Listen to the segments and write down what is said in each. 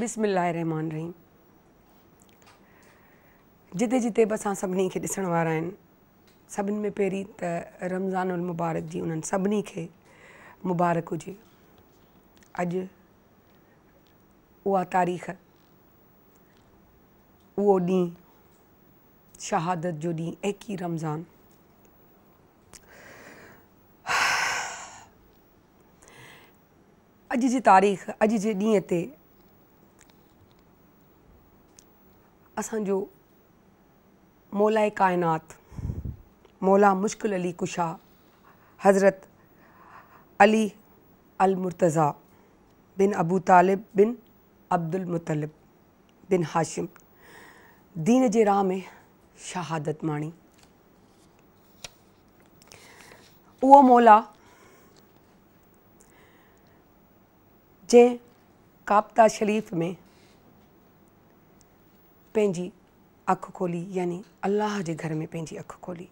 बिमिल रहमान रहीम जिते जिते बि असां सभिनी खे ॾिसण वारा आहिनि सभिनि में पहिरीं त रमज़ान उल मुबारक जी उन्हनि सभिनी खे मुबारक हुजे अॼु उहा तारीख़ उहो ॾींहुं शहादत जो ॾींहुं एकी रमज़ान अॼु जी तारीख़ अॼु जे ॾींहं ते असांजो मौलाए काइनात मौला मुश्किल अली कुशा हज़रत अली अल मुर्तज़ा बिन अबू तालिब बिन अब्दुल मुतलिब बिन हाशिम दीन जे राह में शहादत माणी वो मौला जै काप्ता शरीफ़ में पंहिंजी अखि खोली यानी अलाह जे घर में पंहिंजी अखि खोली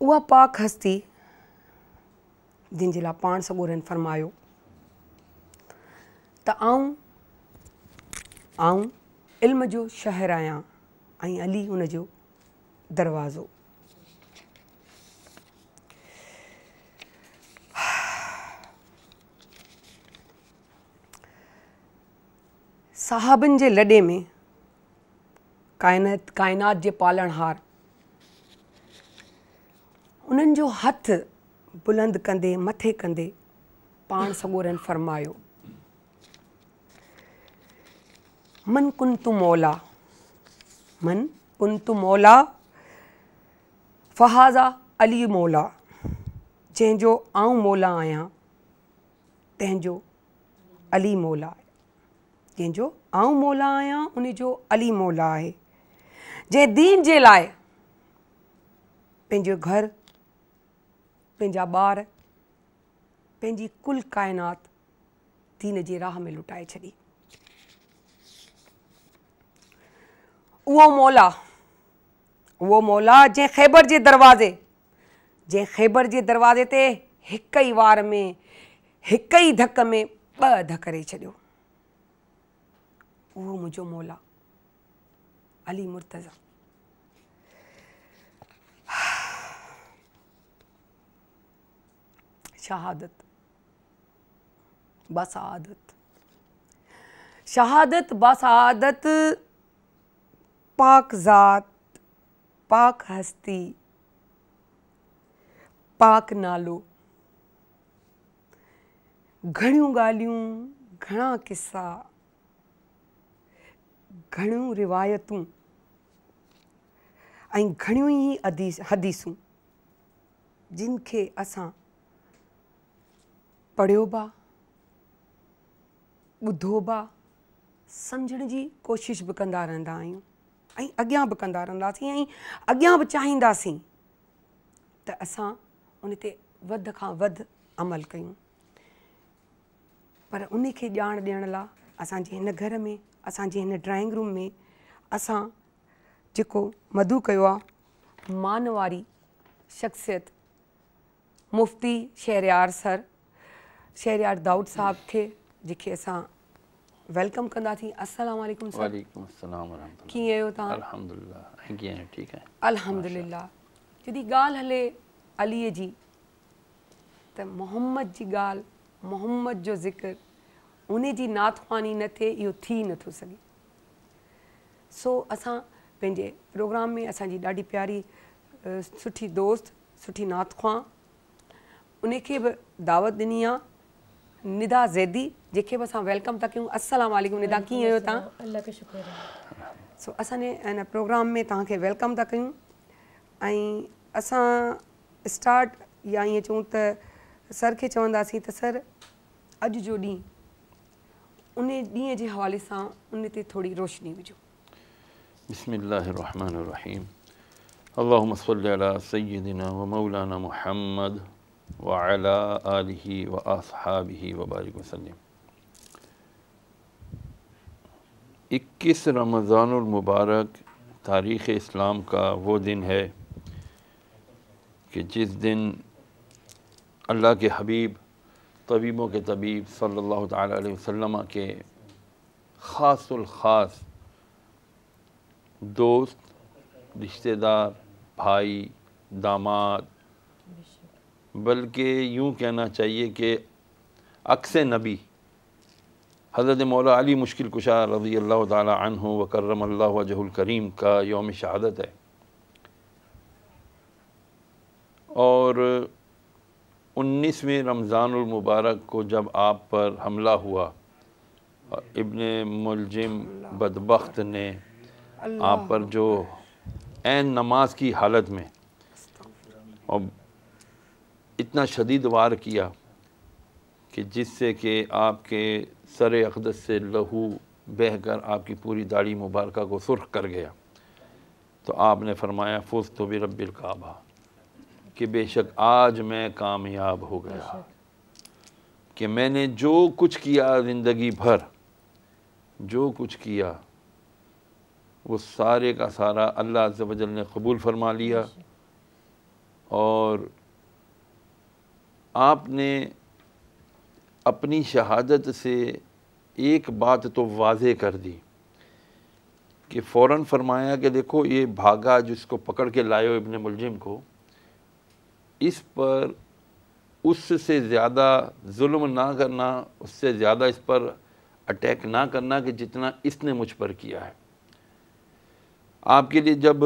उहा पाक हस्ती जंहिंजे लाइ पाण समूरनि फ़रमायो त आऊं आऊं इल्म जो शहरु आहियां ऐं अली हुन जो दरवाज़ो साहाबनि जे लॾे में काइनात काइनात जे पालणहार उन्हनि जो हथ बुलंद कंदे मथे कंदे पाण सगोरनि फ़र्मायो मन कुन तु मौला मन कुन तु मौला फ़हाज़ा अली मौला जंहिंजो आऊं मौला आहियां तंहिंजो अली मौला जंहिंजो ऐं मौला आहियां उन जो अली मौला आहे जंहिं दीन जे लाइ पंहिंजो घर पंहिंजा ॿार पंहिंजी कुल काइनात दीन जे राह में लुटाए छॾी उहो मौला उहो मौला जंहिं ख़ैबर जे दरवाज़े जंहिं ख़ैबर जे दरवाज़े ते हिकु ई वार में हिकु ई धक में ॿ अधु करे छॾियो वो मुझो मोला अली मुर्तज़ा शहादत बसादत शहादत बसादत पाक ज़ात पाक हस्ती पाक नालो घणियूं ॻाल्हियूं घणा किस्सा घणियूं रिवायतूं ऐं घणियूं ई अदीस हदीसूं जिन खे असां पढ़ियो बि ॿुधो बि सम्झण जी कोशिशि बि कंदा रहंदा आहियूं ऐं अॻियां बि कंदा रहंदासीं ऐं अॻियां बि चाहींदासीं त असां उन ते वधि खां वधि अमल कयूं पर उन खे ॼाण ॾियण लाइ असांजे हिन घर में असांजे हिन ड्राइंग रूम में असां जेको मधु कयो आहे मान वारी शख्सियत मुफ़्ती शहरियार सर शहरियार दाऊद साहब खे जेके असां वेलकम कंदासीं अलसलाम कीअं आहियो तव्हां ठीकु जॾहिं ॻाल्हि हले अलीअ जी त मोहम्मद जी ॻाल्हि मोहम्मद जो ज़िक्र उन जी नात न थिए इहो थी नथो सघे सो असां पंहिंजे प्रोग्राम में असांजी ॾाढी प्यारी सुठी दोस्त सुठी नात ख़ुआं उनखे बि दावत ॾिनी आहे निदा ज़ैदी जंहिंखे बि असां वेलकम था कयूं असल निदा कीअं आहियो तव्हां सो असांजे हिन प्रोग्राम में तव्हांखे वेलकम था कयूं ऐं असां स्टाट या ईअं चऊं त सर खे चवंदासीं त सर अॼु जो ॾींहुं उन ॾींहं जे हवाले से उन थोड़ी रोशनी विझो बिस्मिल्लाहिर्रहमानिर्रहीम اللهم صل على سيدنا ومولانا محمد وعلى व وأصحابه وبارك وسلم इक्कीस रमज़ान मुबारक तारीख़ इस्लाम का वो दिन है कि जिस दिन अल्लाह के हबीब तबीबों के तबीब सल्लल्लाहु अलैहि वसल्लम के ख़ास दोस्त रिश्तेदार भाई दामाद बल्कि यूँ कहना चाहिए कि अक्स नबी हज़रत मौला अली मुश्किल कुशा रज़ी अल्लाह तन व करम करीम का योम शहादत है और उन्नीसवें रमज़ानमबारक को जब आप पर हमला हुआ इबन मुलजिम बदबख्त ने आप पर जो एन नमाज की हालत में और इतना शदीद वार किया कि जिससे कि आपके सर अकदस से लहू बह कर आपकी पूरी दाढ़ी मुबारक को सुर्ख कर गया तो आपने फरमाया फुस तो भी रबिल काबा कि बेशक आज मैं कामयाब हो गया कि मैंने जो कुछ किया ज़िंदगी भर जो कुछ किया वो सारे का सारा अल्लाह वजल ने कबूल फरमा लिया और आपने अपनी शहादत से एक बात तो वाजे कर दी कि फ़ौर फरमाया कि देखो ये भागा जिसको पकड़ के हो इबन मुलजिम को इस पर उससे ज़्यादा जुल्म ना करना उससे ज़्यादा इस पर अटैक ना करना कि जितना इसने मुझ पर किया है आपके लिए जब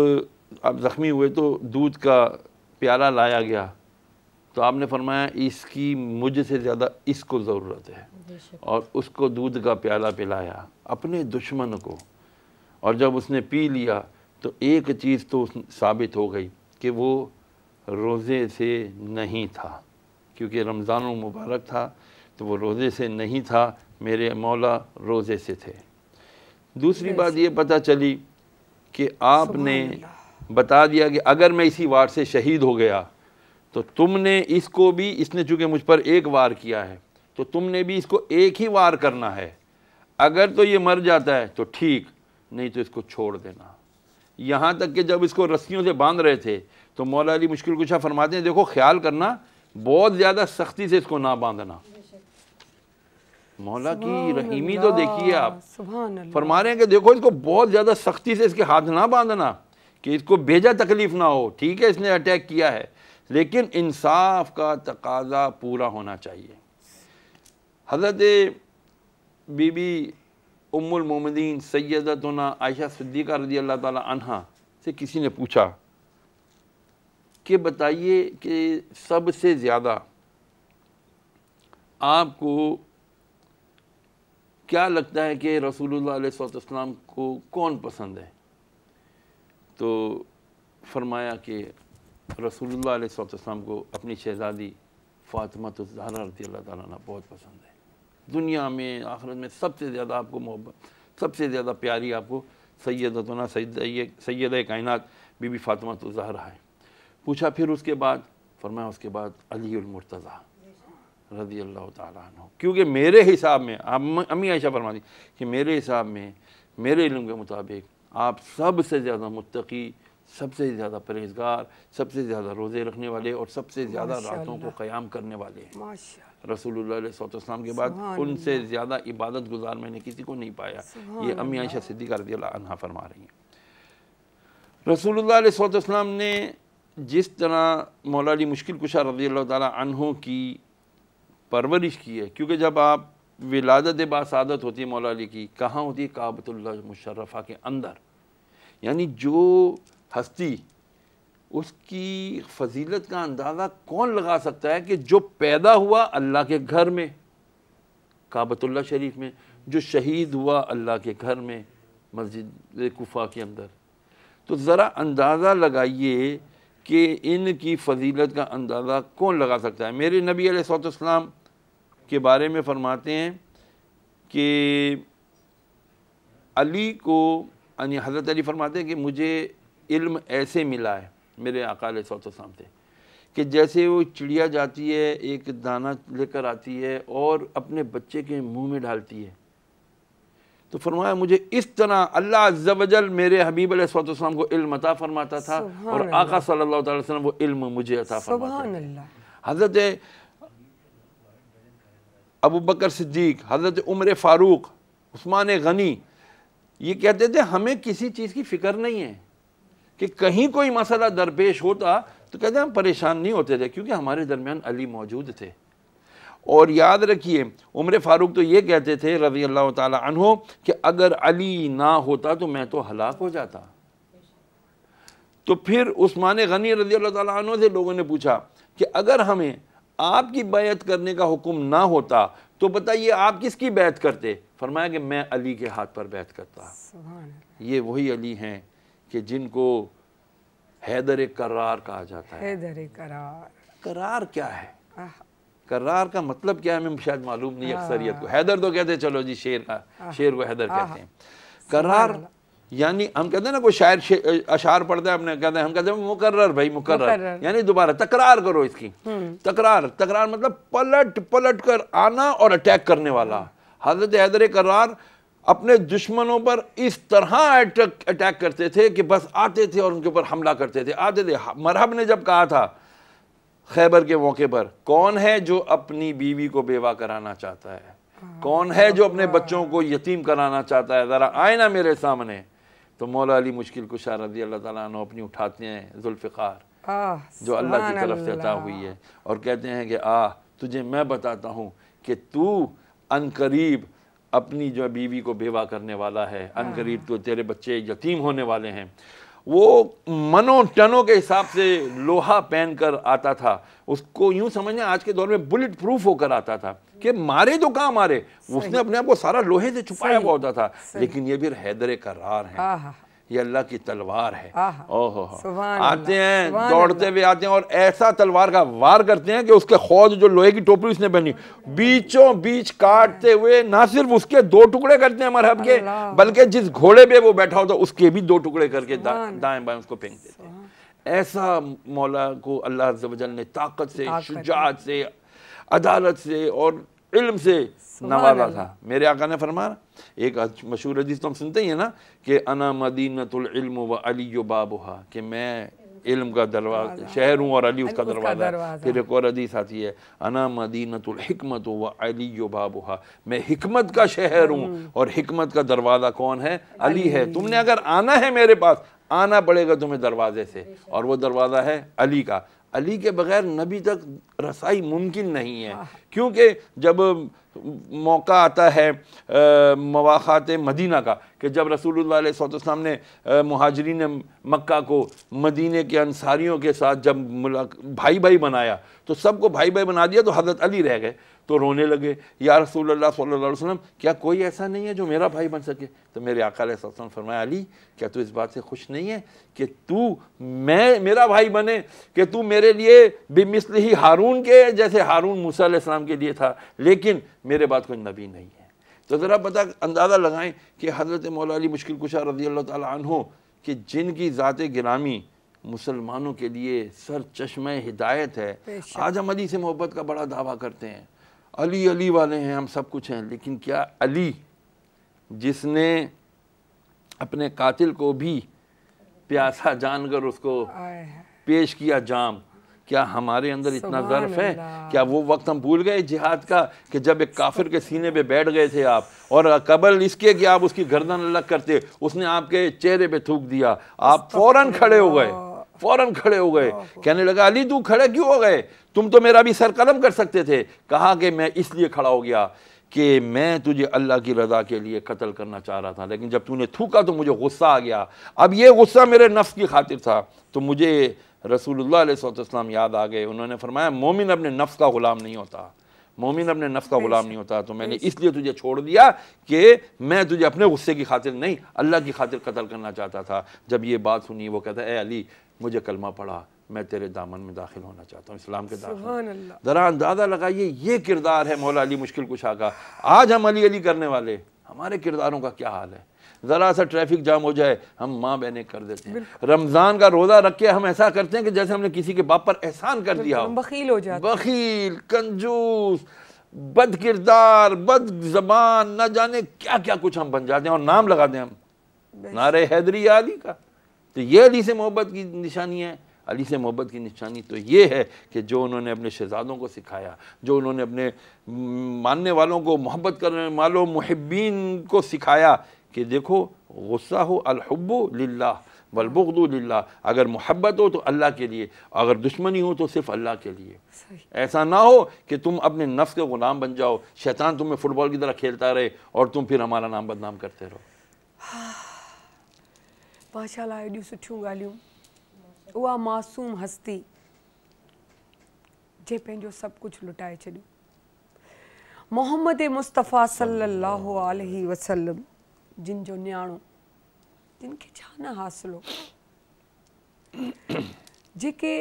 आप ज़ख्मी हुए तो दूध का प्याला लाया गया तो आपने फरमाया इसकी मुझसे ज़्यादा इसको ज़रूरत है और उसको दूध का प्याला पिलाया अपने दुश्मन को और जब उसने पी लिया तो एक चीज़ तो साबित हो गई कि वो रोज़े से नहीं था क्योंकि रमज़ान मुबारक था तो वो रोज़े से नहीं था मेरे मौला रोज़े से थे दूसरी बात ये पता चली कि आपने बता दिया कि अगर मैं इसी वार से शहीद हो गया तो तुमने इसको भी इसने चूँकि मुझ पर एक वार किया है तो तुमने भी इसको एक ही वार करना है अगर तो ये मर जाता है तो ठीक नहीं तो इसको छोड़ देना यहाँ तक कि जब इसको रस्सियों से बांध रहे थे तो मौला अली मुश्किल कुछ फरमाते हैं देखो ख्याल करना बहुत ज़्यादा सख्ती से इसको ना बांधना मौला की रहीमी तो देखिए आप फरमा रहे हैं कि देखो इसको बहुत ज़्यादा सख्ती से इसके हाथ ना बांधना कि इसको भेजा तकलीफ़ ना हो ठीक है इसने अटैक किया है लेकिन इंसाफ का तकाजा पूरा होना चाहिए हजरत बीबी उम्मुल मोमिनीन सैदतना आयशा सिद्दीक़ा रजी अल्लाह ताला से किसी ने पूछा कि बताइए कि सबसे ज़्यादा आपको क्या लगता है कि रसूलुल्लाह को कौन पसंद है तो फरमाया कि रसूलुल्लाह को अपनी शहज़ादी फ़ातिमा तहरा तो रजी अल्लाह ताला बहुत पसंद है दुनिया में आखिरत में सबसे ज़्यादा आपको मोहब्बत सबसे ज़्यादा प्यारी आपको सैदतना सैद सैद कायनत बीबी फ़ातिमा तहरा तो है पूछा फिर उसके बाद फरमाया उसके बाद अली मुर्तज़ा रजी अल्लाह तु क्योंकि मेरे हिसाब में आप अम्मी आयशा फरमा दी कि मेरे हिसाब में मेरे इलम के मुताबिक आप सबसे ज़्यादा मुतकी सबसे ज़्यादा परहेजगार सबसे ज़्यादा रोज़े रखने वाले और सबसे ज़्यादा रातों को क़याम करने वाले हैं रसोल्लाम के बाद उनसे ज़्यादा इबादत गुजार मैंने किसी को नहीं पाया ये अम्मी आयशा सिद्दीक़ा रजी अल्लाह फरमा रही हैं रसूलुल्लाह ने जिस तरह मौला अली मुश्किल कुशा रजी अल्लाह तहों की परवरिश की है क्योंकि जब आप विलादत बासादत होती है मौला अली की कहाँ होती है काबतुल्ला मुशर्रफ़ा के अंदर यानी जो हस्ती उसकी फजीलत का अंदाज़ा कौन लगा सकता है कि जो पैदा हुआ अल्लाह के घर में काबतुल्ला शरीफ में जो शहीद हुआ अल्लाह के घर में मस्जिद कुफा के अंदर तो ज़रा अंदाज़ा लगाइए कि इनकी फजीलत का अंदाज़ा कौन लगा सकता है मेरे नबी अलैहिस्सलाम के बारे में फ़रमाते हैं कि अली को यानी हज़रत अली फरमाते हैं कि मुझे इल्म ऐसे मिला है मेरे आका अलैहिस्सलाम से कि जैसे वो चिड़िया जाती है एक दाना लेकर आती है और अपने बच्चे के मुंह में डालती है तो फरमाया मुझे इस तरह अल्लाह जबजल मेरे हबीब अलैहिस्सलाम को इल्म अता फरमाता था और आका सल्लल्लाहु अलैहि वसल्लम वो इल्म मुझे अता फरमाता हज़रत अबू बकर सिद्दीक हज़रत उमर फ़ारूक उस्मान गनी ये कहते थे हमें किसी चीज़ की फ़िक्र नहीं है कि कहीं कोई मसला दरपेश होता तो कहते हम परेशान नहीं होते थे क्योंकि हमारे दरमियान अली मौजूद थे और याद रखिए उम्र फ़ारूक तो ये कहते थे रजी अल्लाह तहो कि अगर अली ना होता तो मैं तो हलाक हो जाता तो फिर उस्मान गनी रजी अल्लाह तहों से लोगों ने पूछा कि अगर हमें आपकी बैत करने का हुक्म ना होता तो बताइए आप किसकी बैत करते फरमाया कि मैं अली के हाथ पर बैत करता ये वही अली हैं कि जिनको हैदर करार कहा जाता है हैदर करार करार क्या है करार का मतलब क्या है शायद मालूम नहीं अक्सरियत को हैदर तो कहते चलो जी शेर का शेर को हैदर कहते हैं करार यानी हम कहते हैं ना कोई शायर अशार पढ़ते हैं अपने कहते हैं हम कहते हैं मुकर्र भाई मुकर्र यानी दोबारा तकरार करो इसकी हम्म। तकरार तकरार मतलब पलट पलट कर आना और अटैक करने वाला हजरत हैदर करार अपने दुश्मनों पर इस तरह अटैक करते थे कि बस आते थे और उनके ऊपर हमला करते थे आते थे मरहब ने जब कहा था खैबर के मौके पर कौन है जो अपनी बीवी को बेवा कराना चाहता है कौन है जो अपने बच्चों को यतीम कराना चाहता है ज़रा आए ना मेरे सामने तो मौला अली मुश्किल कुशा रजी अल्लाह ताली अपनी उठाते हैं जुल्फ़ार जो अल्लाह की तरफ से अता हुई है और कहते हैं कि आ तुझे मैं बताता हूँ कि तू अनकरीब अपनी जो बीवी को बेवा करने वाला है अनकरीब हाँ। तो तेरे बच्चे यतीम होने वाले हैं वो मनो टनों के हिसाब से लोहा पहन कर आता था उसको यूं समझना आज के दौर में बुलेट प्रूफ होकर आता था कि मारे तो कहाँ मारे उसने अपने आप को सारा लोहे से छुपाया हुआ होता था लेकिन ये भी हैदर करार है हाँ, हाँ, हाँ। ये अल्लाह की तलवार है ओहो आते हैं दौड़ते हुए आते हैं और ऐसा तलवार का वार करते हैं कि उसके खौज जो लोहे की टोपी उसने पहनी बीचों बीच काटते हुए ना सिर्फ उसके दो टुकड़े करते हैं मरहब के बल्कि जिस घोड़े पे वो बैठा होता उसके भी दो टुकड़े करके दा, दाएं बाएं उसको फेंक देते हैं ऐसा मौला को अल्लाह ने ताकत से शुजात से अदालत से और इल्म से नवाजा था मेरे आका ने फरमाया एक मशहूर हदीस तो हम सुनते ही हैं ना कि अना मदीनतम व अली बाबुहा कि मैं इल्म का दरवाज़ा शहर हूँ और अली उसका दरवाज़ा फिर एक और हदीस आती है अना मदीनतमत व अली बाबुहा मैं हमत का शहर हूँ हम्म। और हमत का दरवाज़ा कौन है अली है तुमने अगर आना है मेरे पास आना पड़ेगा तुम्हें दरवाजे से और वो दरवाज़ा है अली का अली के बगैर नबी तक रसाई मुमकिन नहीं है क्योंकि जब मौका आता है मवाक़ात मदीना का कि जब रसूलुल्लाह ने महाजरीन मक्का को मदीने के अंसारियों के साथ जब भाई भाई बनाया तो सबको भाई भाई बना दिया तो हज़रत अली रह गए तो रोने लगे या रसूल अल्लाह सल्लल्लाहु अलैहि वसल्लम क्या कोई ऐसा नहीं है जो मेरा भाई बन सके तो मेरे आकाल सल्लम फरमाया अली क्या तू इस बात से खुश नहीं है कि तू मैं मेरा भाई बने कि तू मेरे लिए बेमिसल ही हारून के जैसे हारून मूसा के लिए था लेकिन मेरे बात कोई नबी नहीं है तो ज़रा पता अंदाज़ा लगाएं कि हज़रत मौला अली मुश्किल कुशा रजी अल्लाह तहो कि जिनकी ज़ात गिरामी मुसलमानों के लिए सर चश्म हिदायत है आज हम अली से मोहब्बत का बड़ा दावा करते हैं अली अली वाले हैं हम सब कुछ हैं लेकिन क्या अली जिसने अपने कातिल को भी प्यासा जानकर उसको पेश किया जाम क्या हमारे अंदर इतना ज़र्फ है क्या वो वक्त हम भूल गए जिहाद का कि जब एक काफिर के सीने पे बैठ गए थे आप और कबल इसके कि आप उसकी गर्दन अलग करते उसने आपके चेहरे पे थूक दिया आप फौरन खड़े हो गए फौरन खड़े हो गए हाँ, कहने लगा अली तू खड़े क्यों हो गए तुम तो मेरा भी सर कलम कर सकते थे कहा कि मैं इसलिए खड़ा हो गया कि मैं तुझे अल्लाह की रज़ा के लिए कत्ल करना चाह रहा था लेकिन जब तूने थूका तो मुझे गुस्सा आ गया अब ये गुस्सा मेरे नफ्स की खातिर था तो मुझे रसूलुल्लाह याद आ गए उन्होंने फरमाया मोमिन अपने नफ्स का ग़ुलाम नहीं होता मोमिन अपने नफ्स का गुलाम नहीं होता तो मैंने इसलिए तुझे छोड़ दिया कि मैं तुझे अपने गुस्से की खातिर नहीं अल्लाह की खातिर कत्ल करना चाहता था जब ये बात सुनी वो कहता है अली मुझे कलमा पढ़ा मैं तेरे दामन में दाखिल होना चाहता हूँ इस्लाम के दाखिल ज़रा अंदाज़ा लगाइए ये किरदार है मौला अली मुश्किल कुशा का आज हम अली अली करने वाले हमारे किरदारों का क्या हाल है ज़रा सा ट्रैफिक जाम हो जाए हम माँ बहने कर देते हैं रमज़ान का रोज़ा रख के हम ऐसा करते हैं कि जैसे हमने किसी के बाप पर एहसान कर दिया हो बखील हो जाए बखील कंजूस बद किरदार बद जबान ना जाने क्या क्या कुछ हम बन जाते हैं और नाम लगा दें हम नारे हैदरी आदि का तो ये अली से मोहब्बत की निशानी है अली से मोहब्बत की निशानी तो ये है कि जो उन्होंने अपने शहजादों को सिखाया जो उन्होंने अपने मानने वालों को मोहब्बत करने वालों महब्बीन को सिखाया कि देखो गुस्सा हो अलहब्बो लाला वलबुगदू लाला अगर मोहब्बत हो तो अल्लाह के लिए अगर दुश्मनी हो तो सिर्फ अल्लाह के लिए ऐसा ना हो कि तुम अपने नफ्स के ग़ुलाम बन जाओ शैतान तुम्हें फ़ुटबॉल की तरह खेलता रहे और तुम फिर हमारा नाम बदनाम करते रहो हाँ। भाषा लाइ एॾियूं सुठियूं ॻाल्हियूं उहा मासूम हस्ती जे पंहिंजो सभु कुझु लुटाए छॾियो मोहम्मद ऐं मुस्तफ़ा सलाहु आल वसलम जिन जो न्याणो जिन खे छा न हासिलो जेके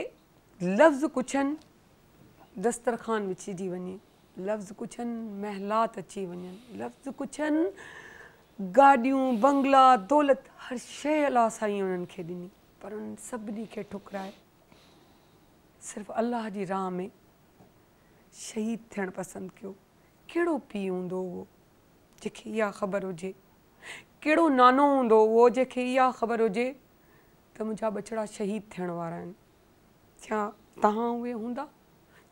लफ़्ज़ कुझु आहिनि दस्तरख़ान विछिजी वञे लफ़्ज़ कुझु आहिनि महलात अची वञनि लफ़्ज़ कुझु गाॾियूं बंगला दौलत हर शइ अलाह सां उन्हनि खे ॾिनी पर उन्हनि सभिनी खे ठुकराए सिर्फ़ु अलाह जी राह में शहीद थियणु पसंदि कयो कहिड़ो पीउ हूंदो हुओ जंहिंखे इहा ख़बर हुजे कहिड़ो नानो हूंदो हुओ जंहिंखे इहा ख़बर हुजे त मुंहिंजा ॿचड़ा शहीद थियण वारा आहिनि छा तव्हां उहे हूंदा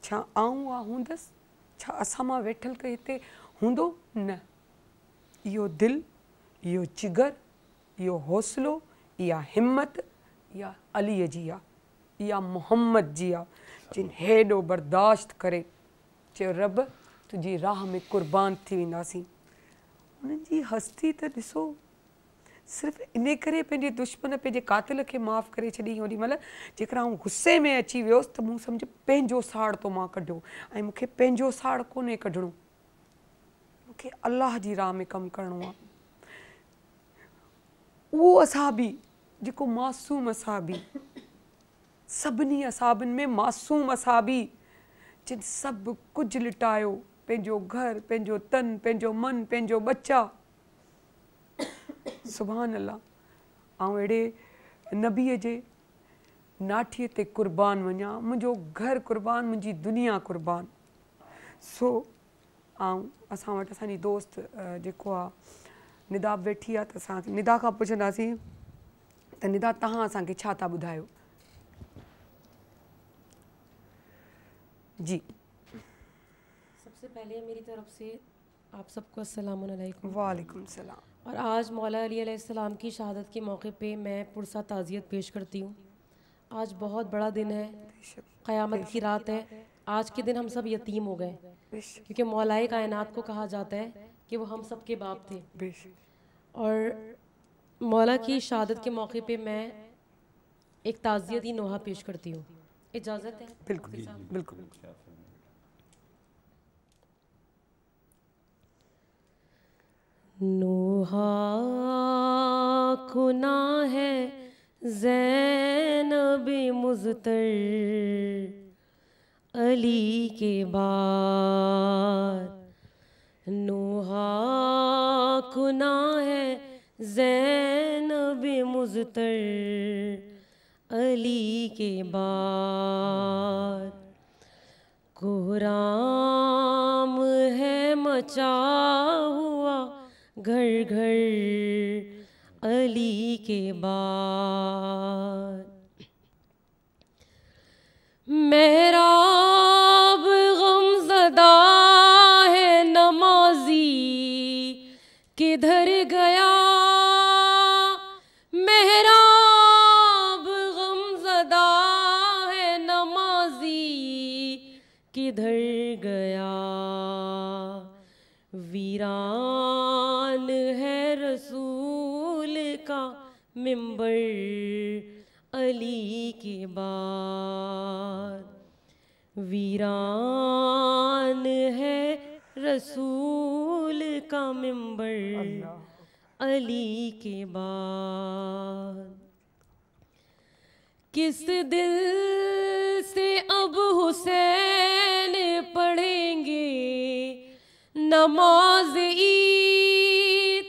छा आऊं आदसि छा असां मां वेठल त हिते हूंदो न यो दिल यो जिगर यो हौसलो या हिम्मत या अली जिया या मोहम्मद जिया जिन हेॾो बर्दाश्त करे चयो रब तुंहिंजी राह में क़ुर्बान थी वेंदासीं उन्हनि जी हस्ती तो ऐसो सिर्फ इन करे दुश्मन पंहिंजे कातिल खे माफ़ु करे छॾी होॾीमहिल जेकर आउं गुस्से में अची वियोसि त मूं साड़ तो मां कढियो ऐं साड़ को कढिणो मुख्य अल्लाह की राह में कम करो आहे असाबी जो मासूम असाबी सभी असाबन में मासूम असाबी जिन सब कुछ लिटायो पेंजो घर पेंजो तन पेंजो मन पेंजो बच्चा सुभान अल्लाह ऐं अहिड़े नबी जे नाठी ते क़ुर्बान वञा मुझो घर क़ुर्बान मुझी दुनिया क़ुर्बान सो so, ऐं असां वटि असांजी दोस्त जेको आहे निदा वेठी आहे त असां निदा खां पुछंदासीं त निदा तव्हां असांखे छा था ॿुधायो जी सबसे पहले मेरी तरफ से आप सबको अस्सलाम वालेकुम वालेकुम सलाम और आज मौला अली अलैहिस्सलाम की शहादत के मौके पे मैं पुरसा ताज़ियत पेश करती हूँ आज बहुत बड़ा दिन है क़यामत की रात है आज के दिन हम सब यतीम हो गए क्योंकि मौलाए कायनात को कहा जाता है कि वो हम सब के बाप थे और मौला की शहादत के मौके पे मैं एक ताज़ियती नोहा पेश करती हूँ इजाज़त है बिल्कुल बिल्कुल नोहा खुना है भी मुजतर अली के बाद नोहा कुना है जैन मुजतर अली के बाद कुराम है मचा हुआ घर घर अली के बाद मेराब गमजदा है नमाजी किधर गया मेहराब गमजदा है नमाजी किधर गया वीरान है रसूल का मिंबर अली के बाद वीरान है रसूल का मिंबर अली के बाद किस दिल से अब हुसैन पढ़ेंगे नमाज ईद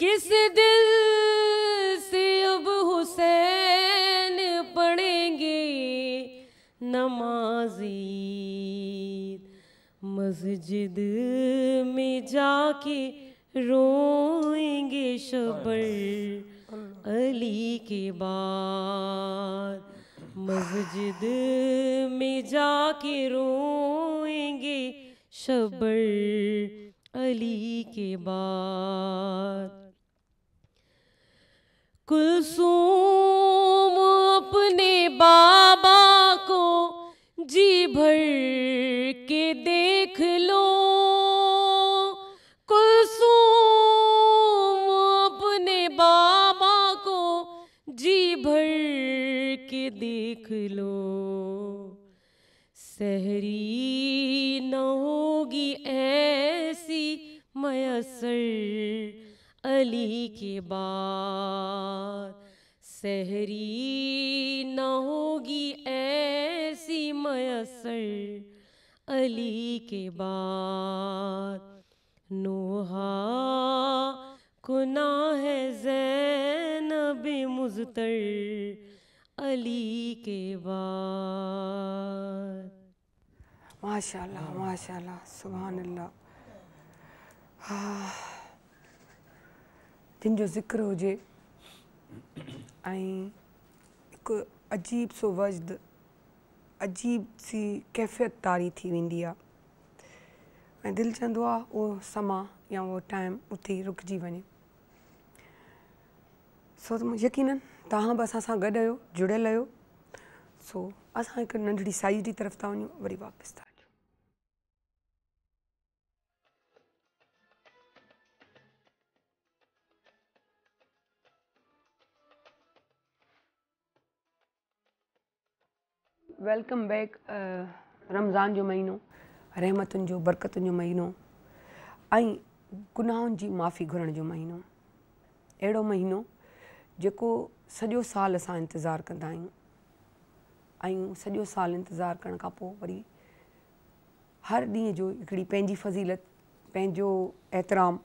किस दिल मस्जिद में जाके रोएंगे शबर अली के बाद मस्जिद में जाके रोएंगे शबर अली के बाद कुलसूम अपने बाबा को जी भर के दे देख लो सहरी न होगी ऐसी मयसर अली के बाद सहरी न होगी ऐसी मयसर अली के बाद नोहा कुना है जैन बे मुजतर अली के बाद माशाल्लाह माशाल्लाह सुबहान अल्लाह जिनो ज़िक्र हो ऐं अजीब सो वजद अजीब सी कैफ़ियत तारी थी वी दिल ऐं वो समा या वो टाइम उत रुक वे सो यकीनन तव्हां बि असां सां गॾु आहियो जुड़ियल आहियो सो असां हिकु नंढड़ी साइज़ जी तरफ़ था वञूं वरी वापसि था अचूं वेलकम बैक रमज़ान जो महीनो रहमतुनि जो बरक़तुनि जो महीनो ऐं गुनाहनि जी माफ़ी घुरण जो महीनो अहिड़ो महीनो जेको सॼो साल असां इंतज़ारु कंदा आहियूं ऐं सॼो साल इंतज़ारु करण खां पोइ वरी हर ॾींहं जो हिकिड़ी पंहिंजी फज़ीलत पंहिंजो एतिराम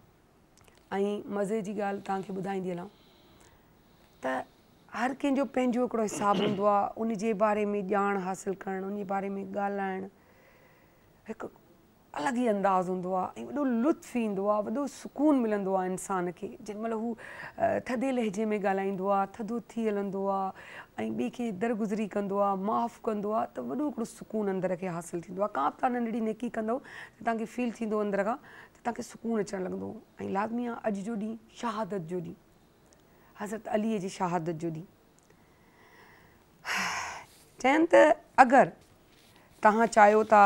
ऐं मज़े जी ॻाल्हि तव्हांखे ॿुधाईंदी हलां त हर कंहिंजो पंहिंजो हिकिड़ो हिसाबु हूंदो आहे उन जे बारे में ॼाण हासिलु करणु उनजे बारे में ॻाल्हाइणु हिकु अलॻि ई अंदाज़ हूंदो आहे ऐं वॾो लुत्फु ईंदो आहे वॾो सुकून मिलंदो आहे इंसान खे जेॾीमहिल हू थधे लहजे में ॻाल्हाईंदो आहे थधो थी हलंदो आहे ऐं ॿिए खे दरगुज़री कंदो आहे माफ़ु कंदो आहे त वॾो हिकिड़ो सुकून अंदर खे हासिलु थींदो आहे का बि तव्हां नंढे नेकी निकी कंदव त तव्हांखे फील थींदो अंदर खां त तव्हांखे सुकून अचणु लॻंदो ऐं लाज़मी आहे अॼु जो ॾींहुं शहादत जो ॾींहुं हज़रत अलीअ जी शहादत जो ॾींहुं त अगरि तव्हां चाहियो था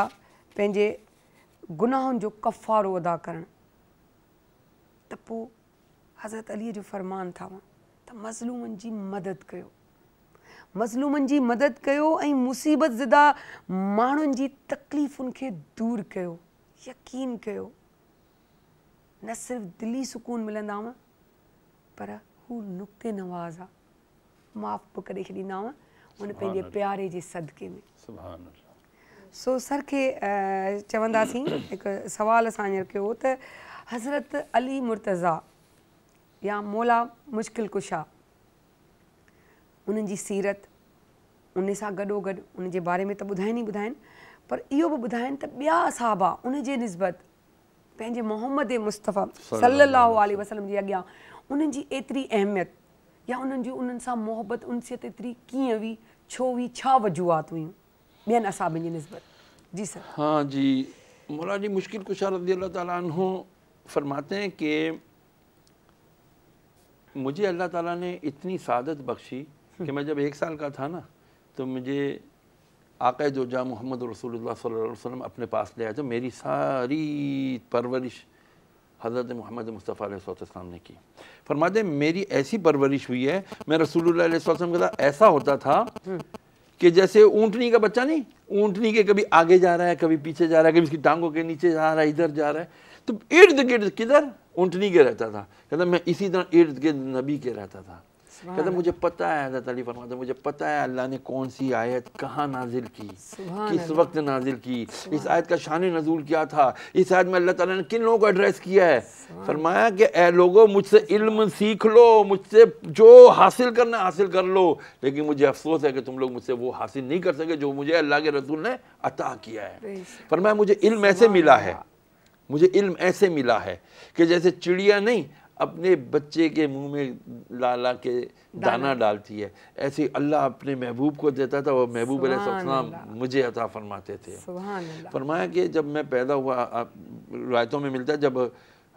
गुनाहनि जो कफ़ारो अदा करणु त पोइ हज़रत अलीअ जो फ़रमान थवां त मज़लूमनि जी मदद कयो मज़लूमनि जी मदद कयो ऐं मुसीबत ज़िदा माण्हुनि जी तकलीफ़ुनि खे दूरि कयो यकीन कयो न सिर्फ़ु दिली सुकून मिलंदव पर हू नुक़्ते नवाज़ आहे माफ़ बि करे छॾींदा उन पंहिंजे प्यारे जे सदिके में सो सर के चवंदासीं एक सवाल असांजो कयो हज़रत अली मुर्तज़ा या मोला मुश्किल कुशा उन सीरत उन सां गॾोगॾु गड़, उन बारे में तो ॿुधाइनि ही ॿुधाइनि पर इो भी ॿुधाइनि त ॿिया साहबा उन जे निस्बत मोहम्मद मुस्तफ़ा सल आल वसलम के अगर उन्हनि अहमियत या उन्हनि जी उन्हनि सां मोहबत हुई छो हुई छा वजूहात हुयूं बेन असाबन की नस्बत जी सर हाँ जी मौला जी मुश्किल कुशा रदी अल्लाह ताली फरमाते हैं कि मुझे अल्लाह ताला ने इतनी सादत बख्शी हम्म. कि मैं जब एक साल का था ना तो मुझे आका जो जा मोहम्मद रसूलुल्लाह सल्लल्लाहु अलैहि वसल्लम अपने पास ले आए तो मेरी सारी परवरिश हज़रत मोहम्मद मुस्तफ़ा अलैहिस्सलाम ने की फरमाते मेरी ऐसी परवरिश हुई है मैं रसूलुल्लाह अलैहि वसल्लम के साथ ऐसा होता था हम्म. कि जैसे ऊँटनी का बच्चा नहीं ऊँटनी के कभी आगे जा रहा है कभी पीछे जा रहा है कभी उसकी टांगों के नीचे जा रहा है इधर जा रहा है तो इर्द गिर्द किधर ऊँटनी के रहता था कहता मैं इसी तरह इर्द गिर्द नबी के रहता था कहते मुझे पता है हजरत अली फरमाते मुझे पता है अल्लाह ने कौन सी आयत कहाँ नाजिल की किस वक्त नाजिल की इस आयत का शान नजूल किया था इस आयत में अल्लाह ताला ने किन लोगों को एड्रेस किया है फरमाया कि ए लोगों मुझसे इल्म सीख लो मुझसे जो हासिल करना हासिल कर लो लेकिन मुझे अफसोस है कि तुम लोग मुझसे वो हासिल नहीं कर सके जो मुझे अल्लाह के रसूल ने अता किया है फरमाया मुझे इल्म ऐसे मिला है मुझे इल्म ऐसे मिला है कि जैसे चिड़िया नहीं अपने बच्चे के मुंह में ला ला के दाना, दाना डालती है ऐसे अल्लाह अपने महबूब को देता था वो महबूब अलैहिस्सलाम मुझे अता फरमाते थे फरमाया कि जब मैं पैदा हुआ रवायतों में मिलता है जब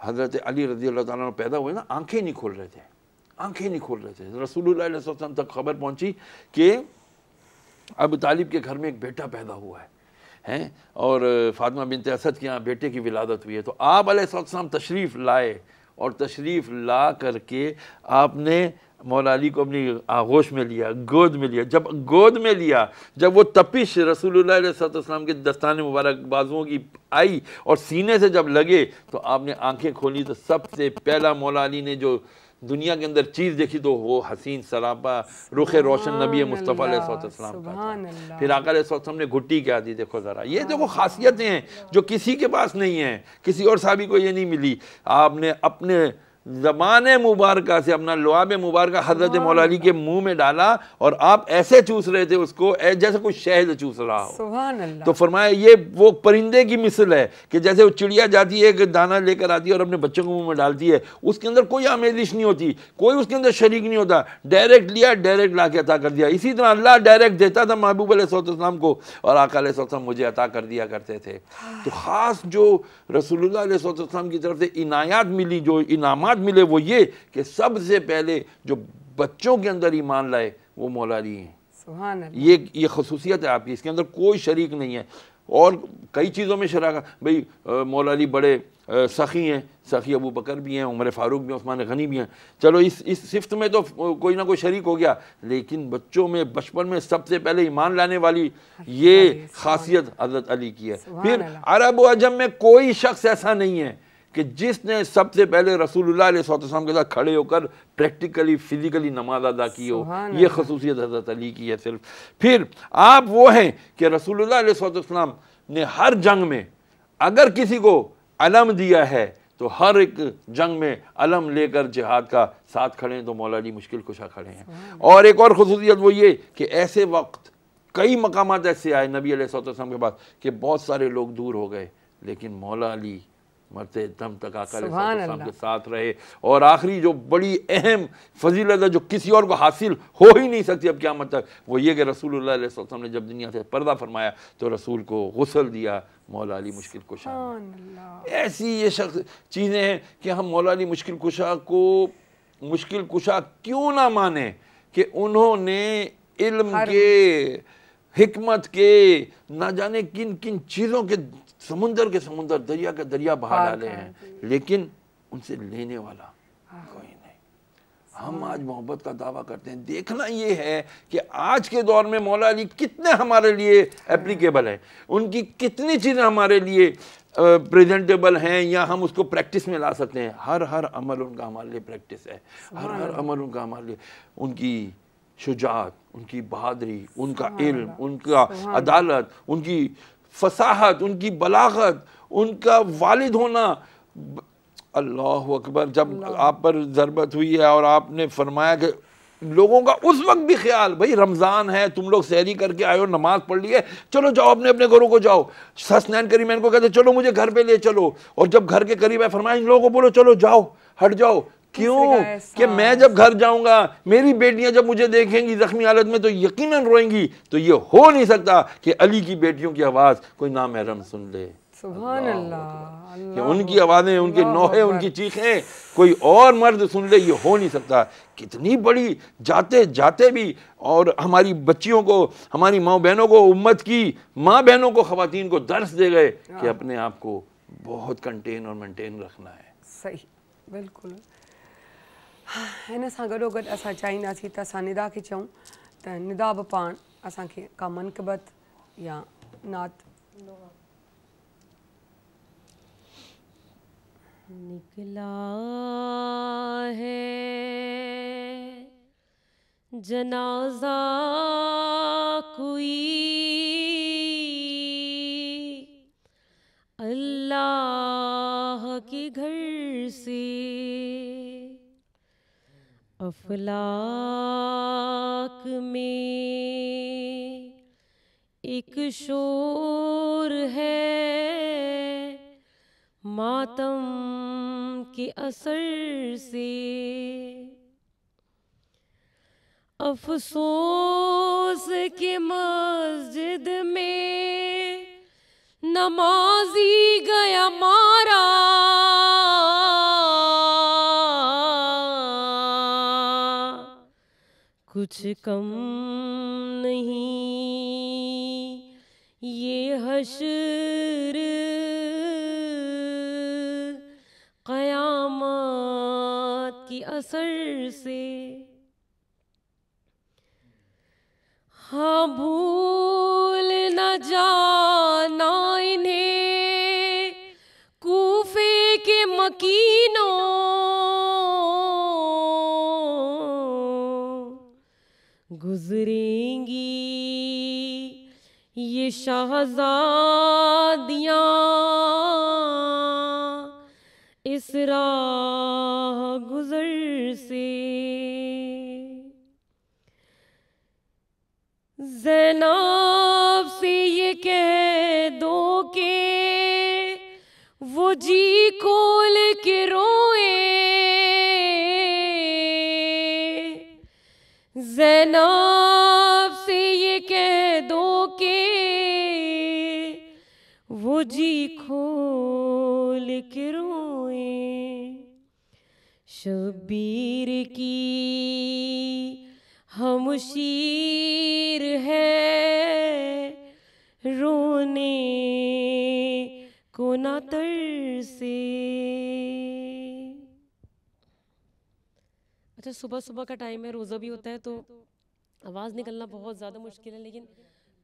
हज़रत अली रजी अल्लाह पैदा हुए ना आंखें नहीं खोल रहे थे आंखें नहीं खोल रहे थे रसूल तक खबर पहुंची कि अब तालिब के घर में एक बेटा पैदा हुआ है हैं और फातिमा बिन तसद के यहाँ बेटे की विलादत हुई है तो आप अलैहिस्सलाम तशरीफ़ लाए और तशरीफ़ ला करके आपने मौला अली को अपनी आगोश में लिया गोद में लिया जब गोद में लिया जब वो तपिश रसूलुल्लाह के दस्तान मुबारक बाजुओं की आई और सीने से जब लगे तो आपने आंखें खोली तो सबसे पहला मौला अली ने जो दुनिया के अंदर चीज़ देखी तो वो हसीन सरापा रुख रोशन नबी मुस्तफ़ा सलाम का था फिर आकर सम ने घुट्टी क्या दी देखो ज़रा ये देखो खासियतें हैं जो किसी के पास नहीं है किसी और साहबी को ये नहीं मिली आपने अपने ज़बान मुबारक से अपना लुआब मुबारक हजरत मौलानी के मुंह में डाला और आप ऐसे चूस रहे थे उसको जैसे कोई शहद चूस रहा हो तो फरमाया ये वो परिंदे की मिसल है कि जैसे वो चिड़िया जाती है एक दाना लेकर आती है और अपने बच्चों के मुंह में डालती है उसके अंदर कोई आमेजिश नहीं होती कोई उसके अंदर शरीक नहीं होता डायरेक्ट लिया डायरेक्ट ला के अता कर दिया इसी तरह अल्लाह डायरेक्ट देता था महबूब अलैहिस्सलाम को और आका मुझे अता कर दिया करते थे हाँ। तो ख़ास जो रसूलुल्लाह की तरफ से इनायात मिली जो इनामत निजात मिले वो ये कि सबसे पहले जो बच्चों के अंदर ईमान लाए वो मौला अली हैं ये ये खसूसियत है आपकी इसके अंदर कोई शरीक नहीं है और कई चीज़ों में शराक भाई मौला अली बड़े आ, सखी हैं सखी अबू बकर भी हैं उमर फारूक भी उस्मान गनी भी हैं चलो इस इस सिफ्त में तो कोई ना कोई शरीक हो गया लेकिन बच्चों में बचपन में सबसे पहले ईमान लाने वाली ये खासियत हजरत अली की है फिर अरब अजम में कोई शख्स ऐसा नहीं है कि जिसने सबसे पहले रसूलुल्लाह रसूलुल्लाम के साथ खड़े होकर प्रैक्टिकली फिजिकली नमाज अदा की हो ये खसूसियत हजरत अली की है सिर्फ फिर आप वो हैं कि रसूलुल्लाम ने हर जंग में अगर किसी को अलम दिया है तो हर एक जंग में अलम लेकर जिहाद का साथ खड़े हैं तो मौला अली मुश्किल कुशा खड़े हैं और एक और खसूसियत वो ये कि ऐसे वक्त कई मकाम ऐसे आए नबी अलैहि के पास कि बहुत सारे लोग दूर हो गए लेकिन मौला अली मरते दम तक आकर के साथ रहे और आखिरी जो बड़ी अहम फजीलत है जो किसी और को हासिल हो ही नहीं सकती अब क्या तक वो ये कि रसूल ने जब दुनिया से पर्दा फरमाया तो रसूल को गसल दिया मौला अली मुश्किल कुशा ऐसी ये शख्स चीज़ें हैं कि हम मौला अली मुश्किल कुशा को मुश्किल कुशा क्यों ना माने कि उन्होंने इल्म के हमत के ना जाने किन किन चीज़ों के समुंदर के समुंदर दरिया के दरिया बहा डाले हैं लेकिन उनसे लेने वाला हाँ। कोई नहीं हम आज मोहब्बत का दावा करते हैं देखना यह है कि आज के दौर में मौला अली कितने हमारे लिए एप्लीकेबल हैं उनकी कितनी चीज़ें हमारे लिए प्रेजेंटेबल हैं या हम उसको प्रैक्टिस में ला सकते हैं हर हर अमल उनका हमारे लिए प्रैक्टिस है हर हर अमल उनका हमारे लिए उनकी शुजात उनकी बहादरी उनका इल्म उनका अदालत उनकी फसाहत उनकी बलागत उनका वालिद होना अल्लाह अकबर जब आप पर ज़रबत हुई है और आपने फरमाया कि लोगों का उस वक्त भी ख्याल भाई रमज़ान है तुम लोग सहरी करके आयो नमाज पढ़ ली है चलो जाओ अपने अपने घरों को जाओ ससनैन करीमैन को कहते चलो मुझे घर पे ले चलो और जब घर के करीब है फरमाया इन लोगों को बोलो चलो जाओ हट जाओ क्यों कि मैं जब घर जाऊंगा मेरी बेटियां जब मुझे देखेंगी जख्मी हालत में तो यकीनन रोएंगी तो ये हो नहीं सकता कि अली की बेटियों की आवाज़ कोई महरम सुन ले कि उनकी आवाज़ें उनके नोहे उनकी चीखें कोई और मर्द सुन ले ये हो नहीं सकता कितनी बड़ी जाते जाते भी और हमारी बच्चियों को हमारी माओ बहनों को उम्मत की माँ बहनों को ख़वान को दर्स दे गए कि हाँ। अपने आप को बहुत कंटेन और मेंटेन रखना है सही बिल्कुल इन सा गॾो गॾु असां चाहींदासीं त असां निदा के चूं त निदा भी पा अस का मनक़बत या नात निकला है जनाजा कोई अल्लाह के घर से अफलाक में एक शोर है मातम के असर से अफसोस के मस्जिद में नमाजी गया मारा कुछ कम नहीं ये हशर कयामत की असर से हाँ भूल न जाना इन्हें कूफे के मकीनों गुजरेंगी ये शाहजादियाँ इस राह गुजर से जैना मुशीर है रोने को न तरसे अच्छा सुबह सुबह का टाइम है रोज़ा भी होता है तो आवाज़ निकलना बहुत ज़्यादा मुश्किल है लेकिन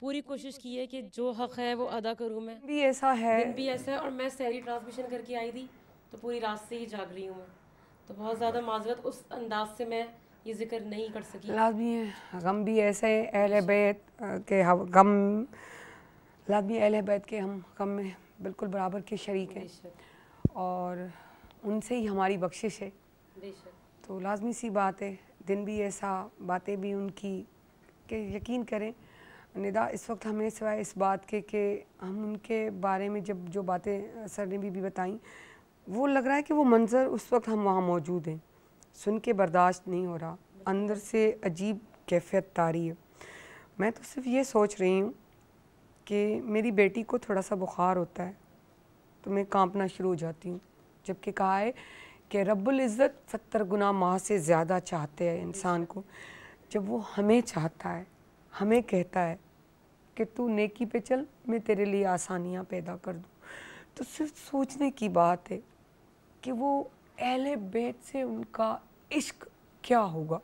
पूरी कोशिश की है कि जो हक है वो अदा करूँ मैं भी ऐसा है भी ऐसा है और मैं सहरी ट्रांसमिशन करके आई थी तो पूरी रात से ही जाग रही हूँ मैं तो बहुत ज़्यादा माजरत उस अंदाज से मैं ये जिक्र नहीं कर सकी लाजमी है गम भी ऐसे अहल बैत के गम लाजमी अहल बैत के हम गम में बिल्कुल बराबर के शरीक हैं और उनसे ही हमारी बख्शिश है तो लाजमी सी बात है दिन भी ऐसा बातें भी उनकी के यकीन करें निदा इस वक्त हमें सिवाय इस बात के कि हम उनके बारे में जब जो बातें सर ने भी, भी बताई वो लग रहा है कि वो मंज़र उस वक्त हम वहाँ मौजूद हैं सुन के बर्दाश्त नहीं हो रहा अंदर से अजीब कैफियत तारी है मैं तो सिर्फ ये सोच रही हूँ कि मेरी बेटी को थोड़ा सा बुखार होता है तो मैं कांपना शुरू हो जाती हूँ जबकि कहा है कि रब्बुल इज़्ज़त सत्तर गुना माह से ज़्यादा चाहते हैं इंसान को जब वो हमें चाहता है हमें कहता है कि तू नेकी पे चल मैं तेरे लिए आसानियाँ पैदा कर दूँ तो सिर्फ सोचने की बात है कि वो अहले बेट से उनका इश्क क्या होगा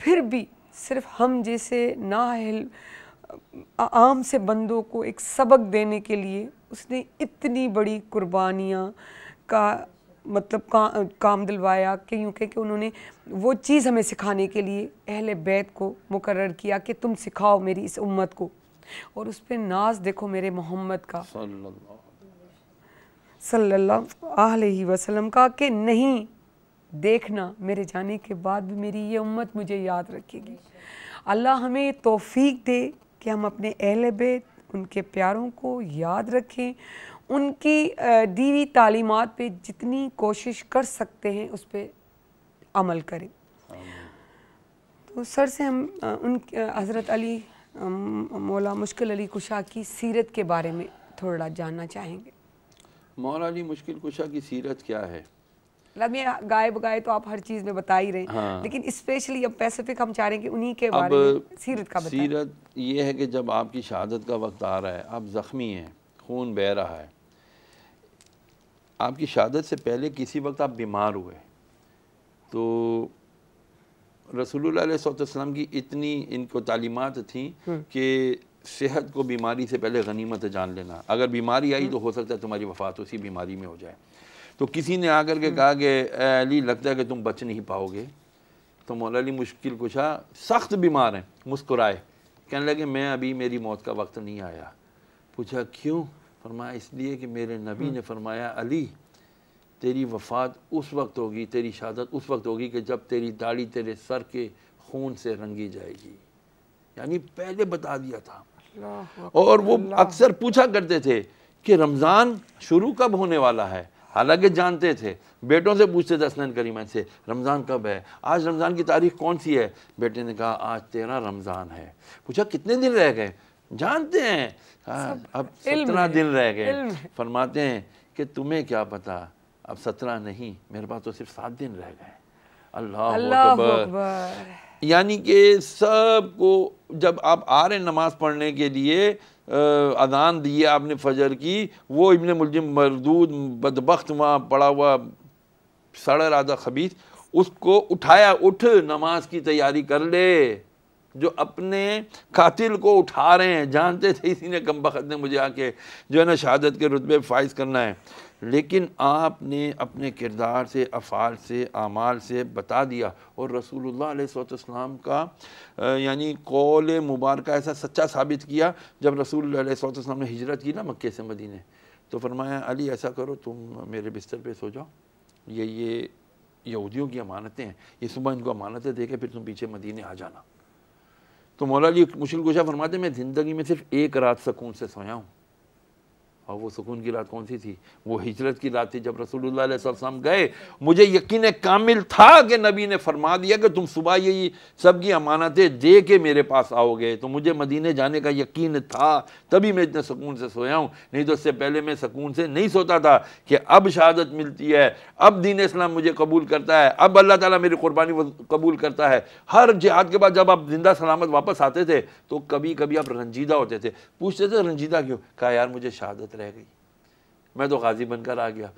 फिर भी सिर्फ हम जैसे नाहल आम से बंदों को एक सबक देने के लिए उसने इतनी बड़ी कुर्बानियाँ का मतलब का, काम दिलवाया कि यूँ कह के उन्होंने वो चीज़ हमें सिखाने के लिए अहल बैत को मुकर किया कि तुम सिखाओ मेरी इस उम्मत को और उस पर नाज देखो मेरे मोहम्मद का सल्लल्लाहु अलैहि वसल्लम का कि नहीं देखना मेरे जाने के बाद भी मेरी ये उम्मत मुझे याद रखेगी अल्लाह हमें तोफ़ी दे कि हम अपने अहल बेद उनके प्यारों को याद रखें उनकी दीवी तालीमत पे जितनी कोशिश कर सकते हैं उस पर अमल करें तो सर से हम उन हज़रत अली मौला मुश्किल अली कुशा की सीरत के बारे में थोड़ा जानना चाहेंगे मौला अली मुश्किल कुशा की सीरत क्या है गायब गाय तो आप हर चीज में बता ही रहे हाँ। लेकिन स्पेशली अब पैसिफिक हम चाह रहे हैं कि उन्हीं के बारे में सीरत का सीरत ये है कि जब आपकी शहादत का वक्त आ रहा है आप ज़ख्मी हैं खून बह रहा है आपकी शहादत से पहले किसी वक्त आप बीमार हुए तो रसोल्लाम की इतनी इनको तालीमत थी हम्म। कि सेहत को बीमारी से पहले गनीमत जान लेना अगर बीमारी आई हम्म। तो हो सकता है तुम्हारी वफात उसी बीमारी में हो जाए तो किसी ने आकर के कहा कि अली लगता है कि तुम बच नहीं पाओगे तो मौला अली मुश्किल कुछा सख्त बीमार हैं मुस्कुराए कहने लगे मैं अभी मेरी मौत का वक्त नहीं आया पूछा क्यों फरमाया इसलिए कि मेरे नबी ने फरमाया अली तेरी वफात उस वक्त होगी तेरी शहादत उस वक्त होगी कि जब तेरी दाढ़ी तेरे सर के खून से रंगी जाएगी यानी पहले बता दिया था और वो अक्सर पूछा करते थे कि रमज़ान शुरू कब होने वाला है हालांकि जानते थे बेटों से पूछते थे असनैन करीमा से रमज़ान कब है आज रमज़ान की तारीख कौन सी है बेटे ने कहा आज तेरा रमज़ान है पूछा कितने दिन रह गए जानते हैं अब सत्रह दिन रह गए फरमाते हैं कि तुम्हें क्या पता अब सत्रह नहीं मेरे पास तो सिर्फ सात दिन रह गए अल्लाह अल्लाह यानी कि सब को जब आप आ रहे नमाज पढ़ने के लिए अजान दी है आपने फ़जर की वो इबन मुलजिम मरदूद बदबख्त वहाँ पड़ा हुआ सड़ राजा खबीस उसको उठाया उठ नमाज की तैयारी कर ले जो अपने कातिल को उठा रहे हैं जानते थे इसी ने कम बखत ने मुझे आके जो है ना शहादत के रुतबे फाइज करना है लेकिन आपने अपने किरदार से अफ़ाल से आमाल से बता दिया और रसूलुल्लाह रसोल्लाम का यानी कौल मुबारक ऐसा सच्चा साबित किया जब रसूल रसोल्लाम ने हिजरत की ना मक्के से मदीने तो फरमाया अली ऐसा करो तुम मेरे बिस्तर पे सो जाओ ये ये यहूदियों की अमानतें हैं ये सुबह इनको अमानतें दे के फिर तुम पीछे मदीने आ जाना तो मौला जी मुश्किल गुशा फरमाते मैं ज़िंदगी में सिर्फ एक रात सकून से सोया हूँ और वो सुकून की रात कौन सी थी वो हिजरत की रात थी जब रसूलुल्लाह रसोल्लाम गए मुझे यकीन कामिल था कि नबी ने फरमा दिया कि तुम सुबह ये सबकी अमानतें दे के मेरे पास आओगे तो मुझे मदीने जाने का यकीन था तभी मैं इतने सुकून से सोया हूँ नहीं तो उससे पहले मैं सुकून से नहीं सोता था कि अब शहादत मिलती है अब दीन इस्लाम मुझे कबूल करता है अब अल्लाह ताला मेरी कुर्बानी कबूल करता है हर जिहाद के बाद जब आप जिंदा सलामत वापस आते थे तो कभी कभी आप रंजीदा होते थे पूछते थे रंजीदा क्यों कहा यार मुझे शहादत रह गई मैं तो गाजी बनकर आ गया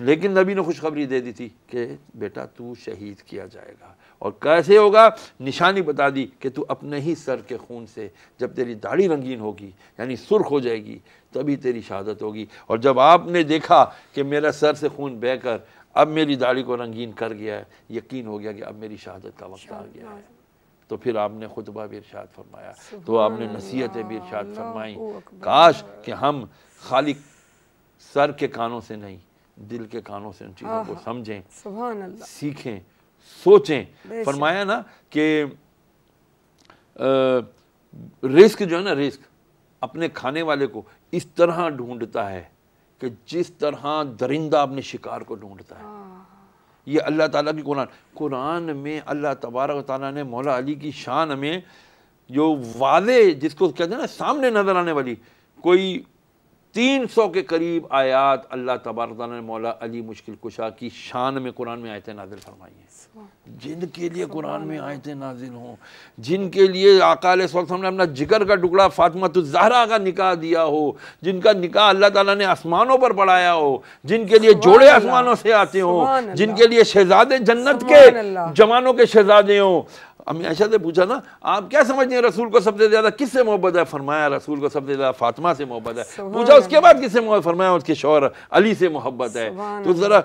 लेकिन नबी ने खुशखबरी दे दी थी कि बेटा तू शहीद किया जाएगा और कैसे होगा निशानी बता दी कि तू अपने ही सर के खून से जब तेरी दाढ़ी रंगीन होगी यानी सुर्ख हो जाएगी तभी तेरी शहादत होगी और जब आपने देखा कि मेरा सर से खून बहकर अब मेरी दाढ़ी को रंगीन कर गया है यकीन हो गया कि अब मेरी शहादत का वक्त आ गया है तो फिर आपने खुतबा भी इर्शाद फरमाया तो आपने नसीहतें भी इर्शाद फरमाई काश कि हम खाली सर के कानों से नहीं दिल के कानों से उन चीज़ों को समझें सीखें सोचें फरमाया ना कि रिस्क जो है ना रिस्क अपने खाने वाले को इस तरह ढूंढता है कि जिस तरह दरिंदा अपने शिकार को ढूंढता है ये अल्लाह ताला की कुरान कुरान में अल्लाह तबारक ताली ने मौला अली की शान में जो वादे जिसको कहते हैं ना सामने नज़र आने वाली कोई तीन सौ के करीब आयात अल्लाह तबारक ने मौला अली मुश्किल कुशा की शान में कुरान में आयतें नाजिल फरमाई हैं जिनके लिए कुरान में आयतें नाजिल हों जिनके लिए अकाल ने अपना जिगर का टुकड़ा फातिमा जहरा का निकाह दिया हो जिनका निकाह अल्लाह ताला ने आसमानों पर बढ़ाया हो जिनके लिए जोड़े आसमानों से आते हों जिनके लिए शहजादे जन्नत के जवानों के शहजादे हों अम्मी ऐशा से पूछा ना आप क्या समझते हैं रसूल को सबसे ज्यादा किससे मोहब्बत है फरमाया रसूल को सबसे ज्यादा फातिमा से मोहब्बत है पूछा उसके बाद किससे मोहब्बत फरमाया उसके शौहर अली से मोहब्बत है तो जरा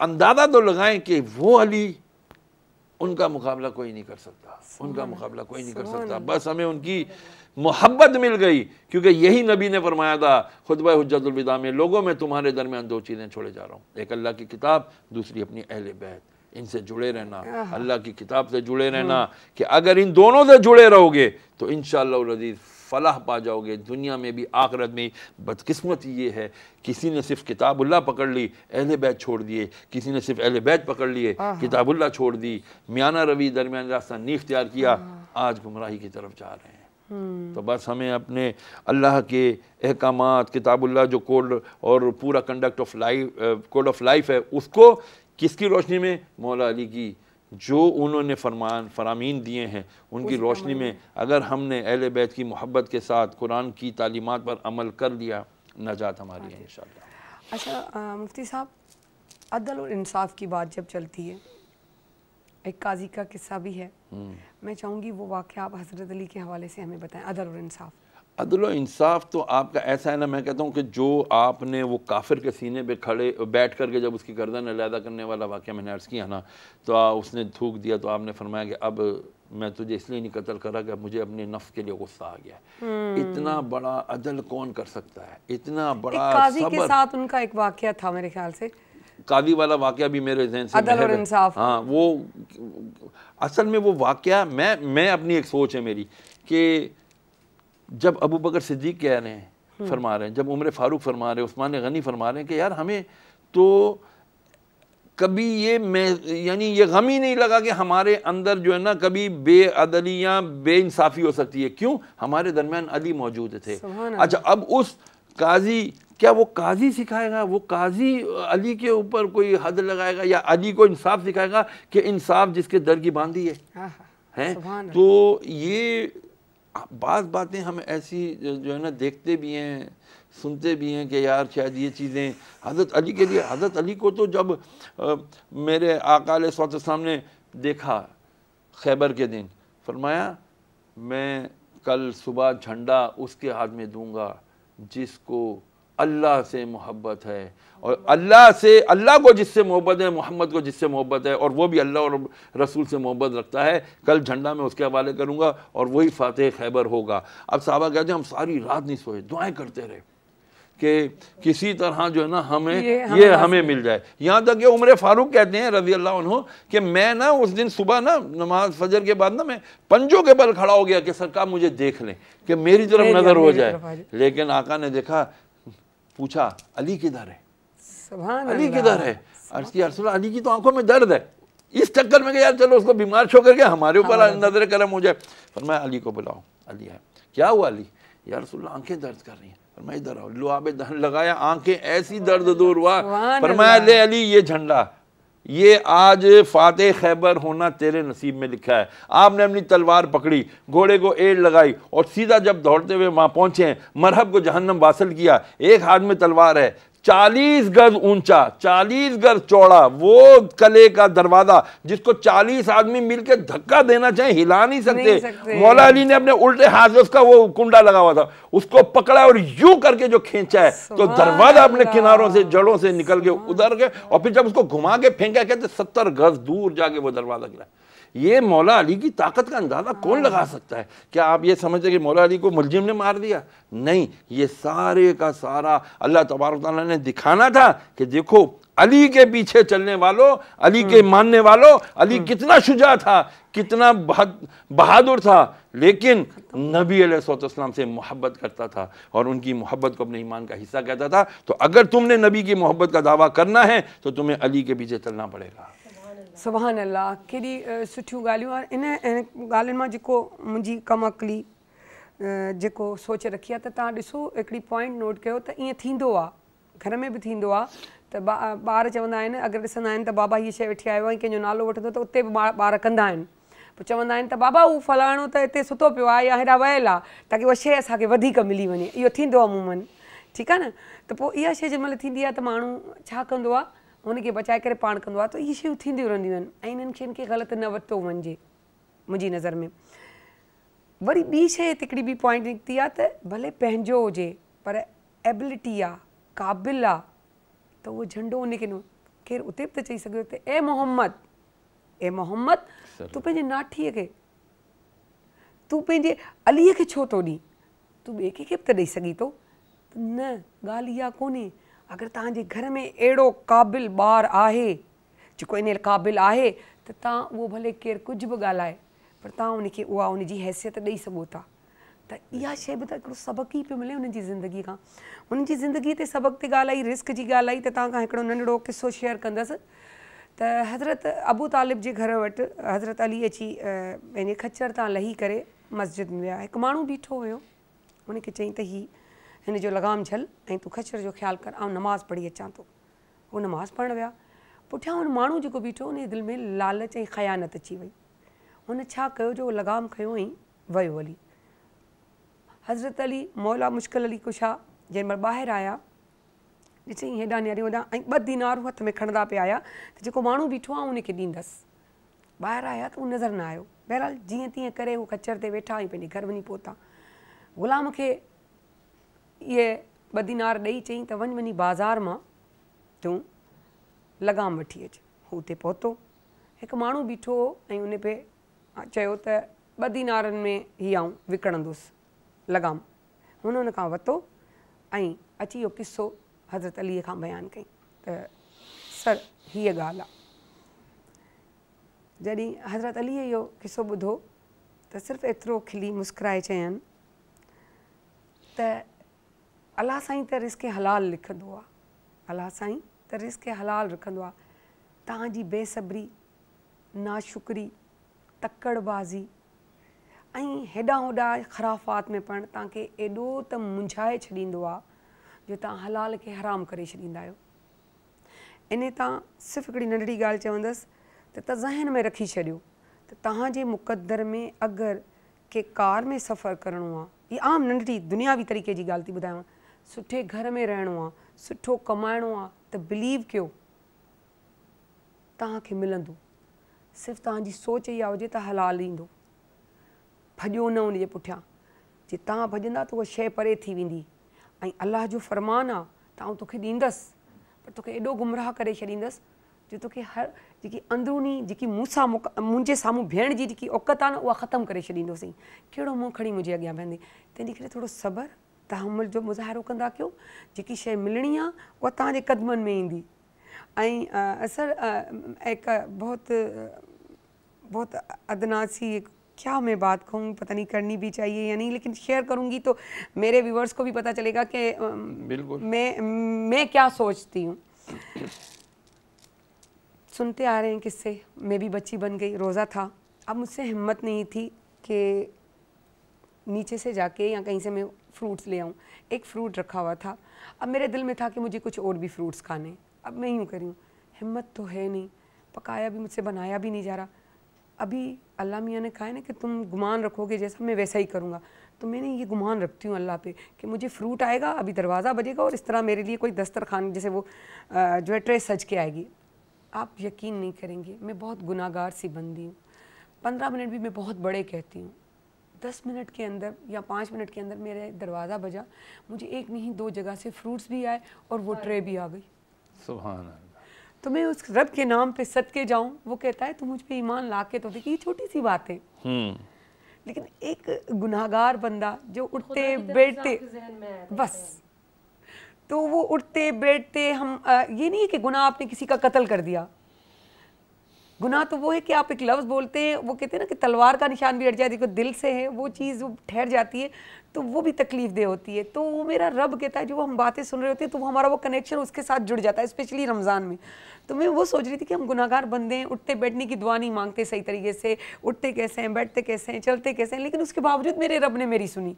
अंदाजा तो लगाएं कि वो अली उनका मुकाबला कोई नहीं कर सकता उनका मुकाबला कोई नहीं कर सकता बस हमें उनकी मोहब्बत मिल गई क्योंकि यही नबी ने फरमाया था खुतब हजतुलविदा में लोगों में तुम्हारे दरमियान दो चीज़ें छोड़े जा रहा हूँ एक अल्लाह की किताब दूसरी अपनी अहल बैत इनसे जुड़े रहना अल्लाह की किताब से जुड़े हाँ। रहना कि अगर इन दोनों से जुड़े रहोगे तो इन शजीज़ फलाह पा जाओगे दुनिया में भी आखरत में बदकस्मत ये है किसी ने सिर्फ किताबुल्ला पकड़ ली अहल बैत छोड़ दिए किसी ने सिर्फ अहल बैत पकड़ लिए किताबुल्ला छोड़ दी मियाना रवि दरमियान रास्ता नहीं इख्तियार किया आज गुमराही की तरफ जा रहे हैं हम्म। तो बस हमें अपने अल्लाह के अहकाम किताबुल्ला जो कोड और पूरा conduct of life code of life है उसको किसकी रोशनी में मौला अली की जो उन्होंने फरमान फरामीन दिए हैं उनकी रोशनी में अगर हमने अहल बैत की मोहब्बत के साथ कुरान की तालीमत पर अमल कर लिया नजात हमारी है हाँ इन अच्छा मुफ्ती साहब अदल और इंसाफ की बात जब चलती है एक काजी का किस्सा भी है हम्म। मैं चाहूँगी वो वाक़ आप हज़रत अली के हवाले से हमें बताएं अदल और इंसाफ अदल इंसाफ तो आपका ऐसा है ना मैं कहता हूँ कि जो आपने वो काफिर के सीने पे खड़े बैठ करके जब उसकी गर्दन अलहदा करने वाला वाक़ मैंने अर्ज़ किया ना तो आ, उसने थूक दिया तो आपने फरमाया कि अब मैं तुझे इसलिए नहीं कत्ल करा कि मुझे अपने नफ्स के लिए गुस्सा आ गया हम्म। इतना बड़ा अदल कौन कर सकता है इतना बड़ा काजी के साथ उनका एक वाक्य था मेरे ख्याल से कादी वाला वाक्य भी मेरे जहन से अदल और इंसाफ हाँ वो असल में वो वाक्य मैं मैं अपनी एक सोच है मेरी कि जब अबू बकर सिद्दीक कह रहे हैं फरमा रहे हैं जब उम्र फारूक फरमा रहे हैं उस्मान गनी फरमा रहे हैं कि यार हमें तो कभी ये मैं यानी ये गम ही नहीं लगा कि हमारे अंदर जो है ना कभी बेअदलियाँ या इंसाफी हो सकती है क्यों हमारे दरमियान अली मौजूद थे अच्छा अब उस काजी क्या वो काजी सिखाएगा वो काजी अली के ऊपर कोई हद लगाएगा या अली को इंसाफ सिखाएगा कि इंसाफ जिसके दर की बांधी है है? तो ये बाज़ बातें हम ऐसी जो है ना देखते भी हैं सुनते भी हैं कि यार शायद ये चीज़ें हज़रत अली के लिए हज़रत अली को तो जब आ, मेरे आकाल सौतम ने देखा खैबर के दिन फरमाया मैं कल सुबह झंडा उसके हाथ में दूंगा जिसको अल्लाह से मोहब्बत है और अल्लाह से अल्लाह को जिससे मोहब्बत है मोहम्मद को जिससे मोहब्बत है और वो भी अल्लाह और रसूल से मोहब्बत रखता है कल झंडा मैं उसके हवाले करूँगा और वही फ़ातह खैबर होगा अब साहबा कहते हैं हम सारी रात नहीं सोए दुआएँ करते रहे कि किसी तरह जो है ना हमें ये, हम ये हमें मिल जाए यहाँ तक ये उम्र फारूक कहते हैं रजी अल्लाह कि मैं ना उस दिन सुबह ना नमाज फजर के बाद ना मैं पंजों के बल खड़ा हो गया कि सरकार मुझे देख लें कि मेरी तरफ नज़र हो जाए लेकिन आका ने देखा पूछा अली किधर है अली किधर है अर्ज किया अली की तो आंखों में दर्द है इस चक्कर में यार चलो उसको बीमार छो करके हमारे ऊपर नजर करम हो जाए मैं अली को बुलाऊँ अली है क्या हुआ अली यार रसुल्ला आंखें दर्द कर रही हैं मैं इधर आओ लुआबे दहन लगाया आंखें ऐसी दर्द दूर हुआ फरमाया ले अली ये झंडा ये आज फातह खैबर होना तेरे नसीब में लिखा है आपने अपनी तलवार पकड़ी घोड़े को एड़ लगाई और सीधा जब दौड़ते हुए वहाँ पहुँचे मरहब को जहन्नम वासिल किया एक हाथ में तलवार है चालीस गज ऊंचा चालीस गज चौड़ा वो कले का दरवाजा जिसको चालीस आदमी मिलकर धक्का देना चाहे हिला नहीं सकते, नहीं सकते मौला अली ने अपने उल्टे हाथ से उसका वो कुंडा लगा हुआ था उसको पकड़ा और यू करके जो खींचा है तो दरवाजा अपने किनारों से जड़ों से निकल के उधर गए और फिर जब उसको घुमा के फेंका कहते सत्तर गज दूर जाके वो दरवाजा गिरा ये मौला अली की ताकत का अंदाज़ा कौन लगा हाँ। सकता है क्या आप ये समझते कि मौला अली को मुलजिम ने मार दिया नहीं ये सारे का सारा अल्लाह तबारक ने दिखाना था कि देखो अली के पीछे चलने वालों अली के हम्म। मानने वालों अली हम्म। कितना शुजा था कितना बहादुर था लेकिन नबी अलैहिस्सलाम से मोहब्बत करता था और उनकी मोहब्बत को अपने ईमान का हिस्सा कहता था तो अगर तुमने नबी की मोहब्बत का दावा करना है तो तुम्हें अली के पीछे चलना पड़ेगा सुभानल अल्लाह केॾी सुठियूं ॻाल्हियूं इन इन ॻाल्हियुनि मां जेको मुंहिंजी कमु अकली जेको सोच रखी आहे त तव्हां ॾिसो हिकिड़ी पॉइंट नोट कयो त ईअं थींदो आहे घर में बि थींदो आहे त ॿा ॿार चवंदा आहिनि अगरि ॾिसंदा आहिनि त बाबा इहा शइ वेठी आयो आहे कंहिंजो नालो वठंदो त उते बि ॿा ॿार कंदा आहिनि पोइ चवंदा आहिनि त बाबा उहो फलाणो त हिते सुतो पियो आहे या हेॾा वियल आहे ताकी उहा शइ असांखे वधीक मिली वञे इहो थींदो आहे ठीकु आहे न त पोइ इहा शइ उनके बचाए कर पा कह तो ये इहे शयूं थींदियूं रहंदियूं न वरितो वे मुझी नज़र में वरी बी शी बी पॉइंट निकती है भले हो पर एबिलिटी आ क़ाबिल आ तो वो झंडो उन केर उत चई सघियो ए मोहम्मद ए मोहम्मद तू पे नाठी के तू पंहिंजे अली के छो तो दी तू बे कंहिंखे बि तो ॾेई सघीं न गाल को अगरि तव्हांजे घर में अहिड़ो क़ाबिल ॿारु आहे जेको इन क़ाबिल आहे त तव्हां उहो भले केरु कुझु बि ॻाल्हाए पर तव्हां उनखे उहा उनजी हैसियत ॾेई सघो था त इहा शइ बि त हिकिड़ो सबक ई पियो मिले उन्हनि जी ज़िंदगी खां हुननि जी ज़िंदगीअ ते सबक़ ते ॻाल्हाई रिस्क जी ॻाल्हि आई त तव्हां खां हिकिड़ो नंढिड़ो किसो शेयर कंदसि त हज़रत अबू तालिब जे घर वटि हज़रत अली अची पंहिंजे खचर तां लही करे मस्जिद में विया हिकु माण्हू बीठो हुयो हुनखे चयईं त हीउ हिन जो लगाम झल ऐं तूं खचर जो ख़्यालु कर ऐं नमाज़ पढ़ी अचां थो हू नमाज़ पढ़णु विया पुठियां उहो माण्हू जेको बीठो हुनजे दिलि में लालच ऐं ख़यानत अची वई हुन छा कयो जो लगाम लॻाम खयों ऐं वियो अली हज़रत अली मौला मुश्किल अली ख़ुशि जंहिं महिल ॿाहिरि आया ॾिठईं हेॾा नियारियूं होॾां ऐं ॿ हथ में खणंदा पिया आया त जेको माण्हू बीठो आहे उनखे ॾींदसि ॿाहिरि आया त नज़र न आयो बहरहाल जीअं तीअं करे हू कचर ते वेठा ऐं घर वञी पहुता ग़ुलाम खे इहे ॿदीनार ॾेई चई त वञ वञी बाज़ारि मां तूं लॻाम वठी अचु हूते पहुतो हिकु माण्हू बीठो हो ऐं उन पे चयो त में हीअं आऊं विकणंदुसि लॻाम हुन हुन खां वरितो ऐं अची वियो किसो हज़रत अलीअ खां बयानु कई त सर हीअ ॻाल्हि आहे जॾहिं हज़रत अलीअ जो किसो ॿुधो त सिर्फ़ु एतिरो खिली मुस्कराए अलाह साईं त रिस्क हलाल लिखंदो आहे अलाह साईं त रिस्क हलाल रखंदो आहे तव्हांजी बेसब्री नाशुकरी तकड़बाज़ी ऐं हेॾा होॾां ख़राफ़ात में पण तव्हांखे एॾो त मुंझाए छॾींदो आहे जो तव्हां हलाल खे हराम करे छॾींदा आहियो इन तां सिर्फ़ु हिकिड़ी नंढड़ी ॻाल्हि चवंदसि त त ज़हन में रखी छॾियो त तव्हांजे मुक़दर में अगरि के कार में सफ़रु करिणो आहे इहा आम नंढड़ी दुनियावी तरीक़े जी ॻाल्हि थी ॿुधायांव सुठे घर में रहणो आहे सुठो कमाइणो आहे त बिलीव कयो तव्हांखे मिलंदो सिर्फ़ु तव्हांजी सोच इहा हुजे त हलाल ईंदो भॼो न हुनजे पुठियां जे तव्हां भॼंदा त उहा शइ परे थी वेंदी ऐं अलाह जो फ़रमान आहे त आउं तोखे ॾींदसि पर तोखे एॾो गुमराह करे छॾींदसि जो तोखे हर जेकी अंदरूनी जेकी मूंसां मुका मुंहिंजे साम्हूं भेण जी जेकी औकत आहे न उहा ख़तमु करे छॾींदोसीं कहिड़ो मुंहुं खणी मुंहिंजे अॻियां वेंदी तंहिंजे करे थोरो सबरु तहमुल जो मुजाहरों कंदा कयो जेकी शइ मिलणी आहे उहा तव्हांजे क़दमनि में ईंदी ऐं असर एक बहुत बहुत अदनासी एक क्या मैं बात कहूँ पता नहीं करनी भी चाहिए या नहीं लेकिन शेयर करूँगी तो मेरे व्यूवर्स को भी पता चलेगा कि मैं मैं क्या सोचती हूँ सुनते आ रहे हैं किससे मैं भी बच्ची बन गई रोज़ा था अब मुझसे हिम्मत नहीं थी कि नीचे से जाके या कहीं से मैं फ्रूट्स ले आऊँ एक फ्रूट रखा हुआ था अब मेरे दिल में था कि मुझे कुछ और भी फ्रूट्स खाने अब मैं यूँ करी हूँ हिम्मत तो है नहीं पकाया भी मुझसे बनाया भी नहीं जा रहा अभी अल्लाह मियाँ ने कहा है ना कि तुम गुमान रखोगे जैसा मैं वैसा ही करूँगा तो मैंने ये गुमान रखती हूँ अल्लाह पे कि मुझे फ्रूट आएगा अभी दरवाज़ा बजेगा और इस तरह मेरे लिए कोई दस्तरखान जैसे वो जो है ट्रेस सज के आएगी आप यकीन नहीं करेंगे मैं बहुत गुनागार सी बंदी हूँ पंद्रह मिनट भी मैं बहुत बड़े कहती हूँ दस मिनट के अंदर या पाँच मिनट के अंदर मेरे दरवाज़ा बजा मुझे एक नहीं दो जगह से फ्रूट्स भी आए और वो ट्रे भी आ गई सुबह तो मैं उस रब के नाम पे सद के जाऊँ वो कहता है तू मुझ पे ईमान ला के तो देखिए ये छोटी सी बात है हम्म। लेकिन एक गुनाहगार बंदा जो उठते बैठते बस तो वो उठते बैठते हम आ, ये नहीं है कि गुनाह आपने किसी का कत्ल कर दिया गुनाह तो वो है कि आप एक लफ्ज़ बोलते हैं वो कहते हैं ना कि तलवार का निशान भी अट जाए देखो दिल से है वो चीज़ वो ठहर जाती है तो वो भी तकलीफ दे होती है तो वो मेरा रब कहता है जो हम बातें सुन रहे होते हैं तो वो हमारा वो कनेक्शन उसके साथ जुड़ जाता है स्पेशली रमज़ान में तो मैं वो सोच रही थी कि हम गुनागार बंदे हैं उठते बैठने की दुआ नहीं मांगते सही तरीके से उठते कैसे हैं बैठते कैसे हैं चलते कैसे हैं लेकिन उसके बावजूद मेरे रब ने मेरी सुनी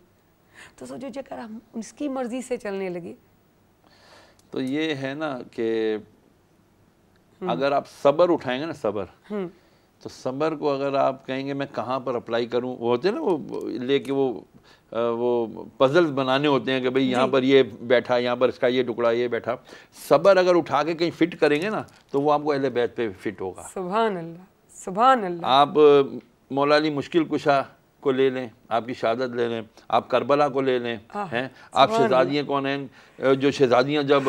तो सोचो जेकर हम उसकी मर्ज़ी से चलने लगे तो ये है ना कि हम्म। अगर आप सबर उठाएंगे ना सबर हम्म। तो सबर को अगर आप कहेंगे मैं कहाँ पर अप्लाई करूँ वो होते हैं ना वो लेके वो वो पजल्स बनाने होते हैं कि भाई यहाँ पर ये बैठा यहाँ पर इसका ये टुकड़ा ये बैठा सबर अगर उठा के कहीं फिट करेंगे ना तो वो आपको अहले बैत पे फिट होगा सुबह अल्लाह सुबह आप मौलानी मुश्किल कुशा को ले लें आपकी शहादत ले लें आप करबला को ले लें हैं आप शहजादियाँ कौन हैं जो शहजादियाँ जब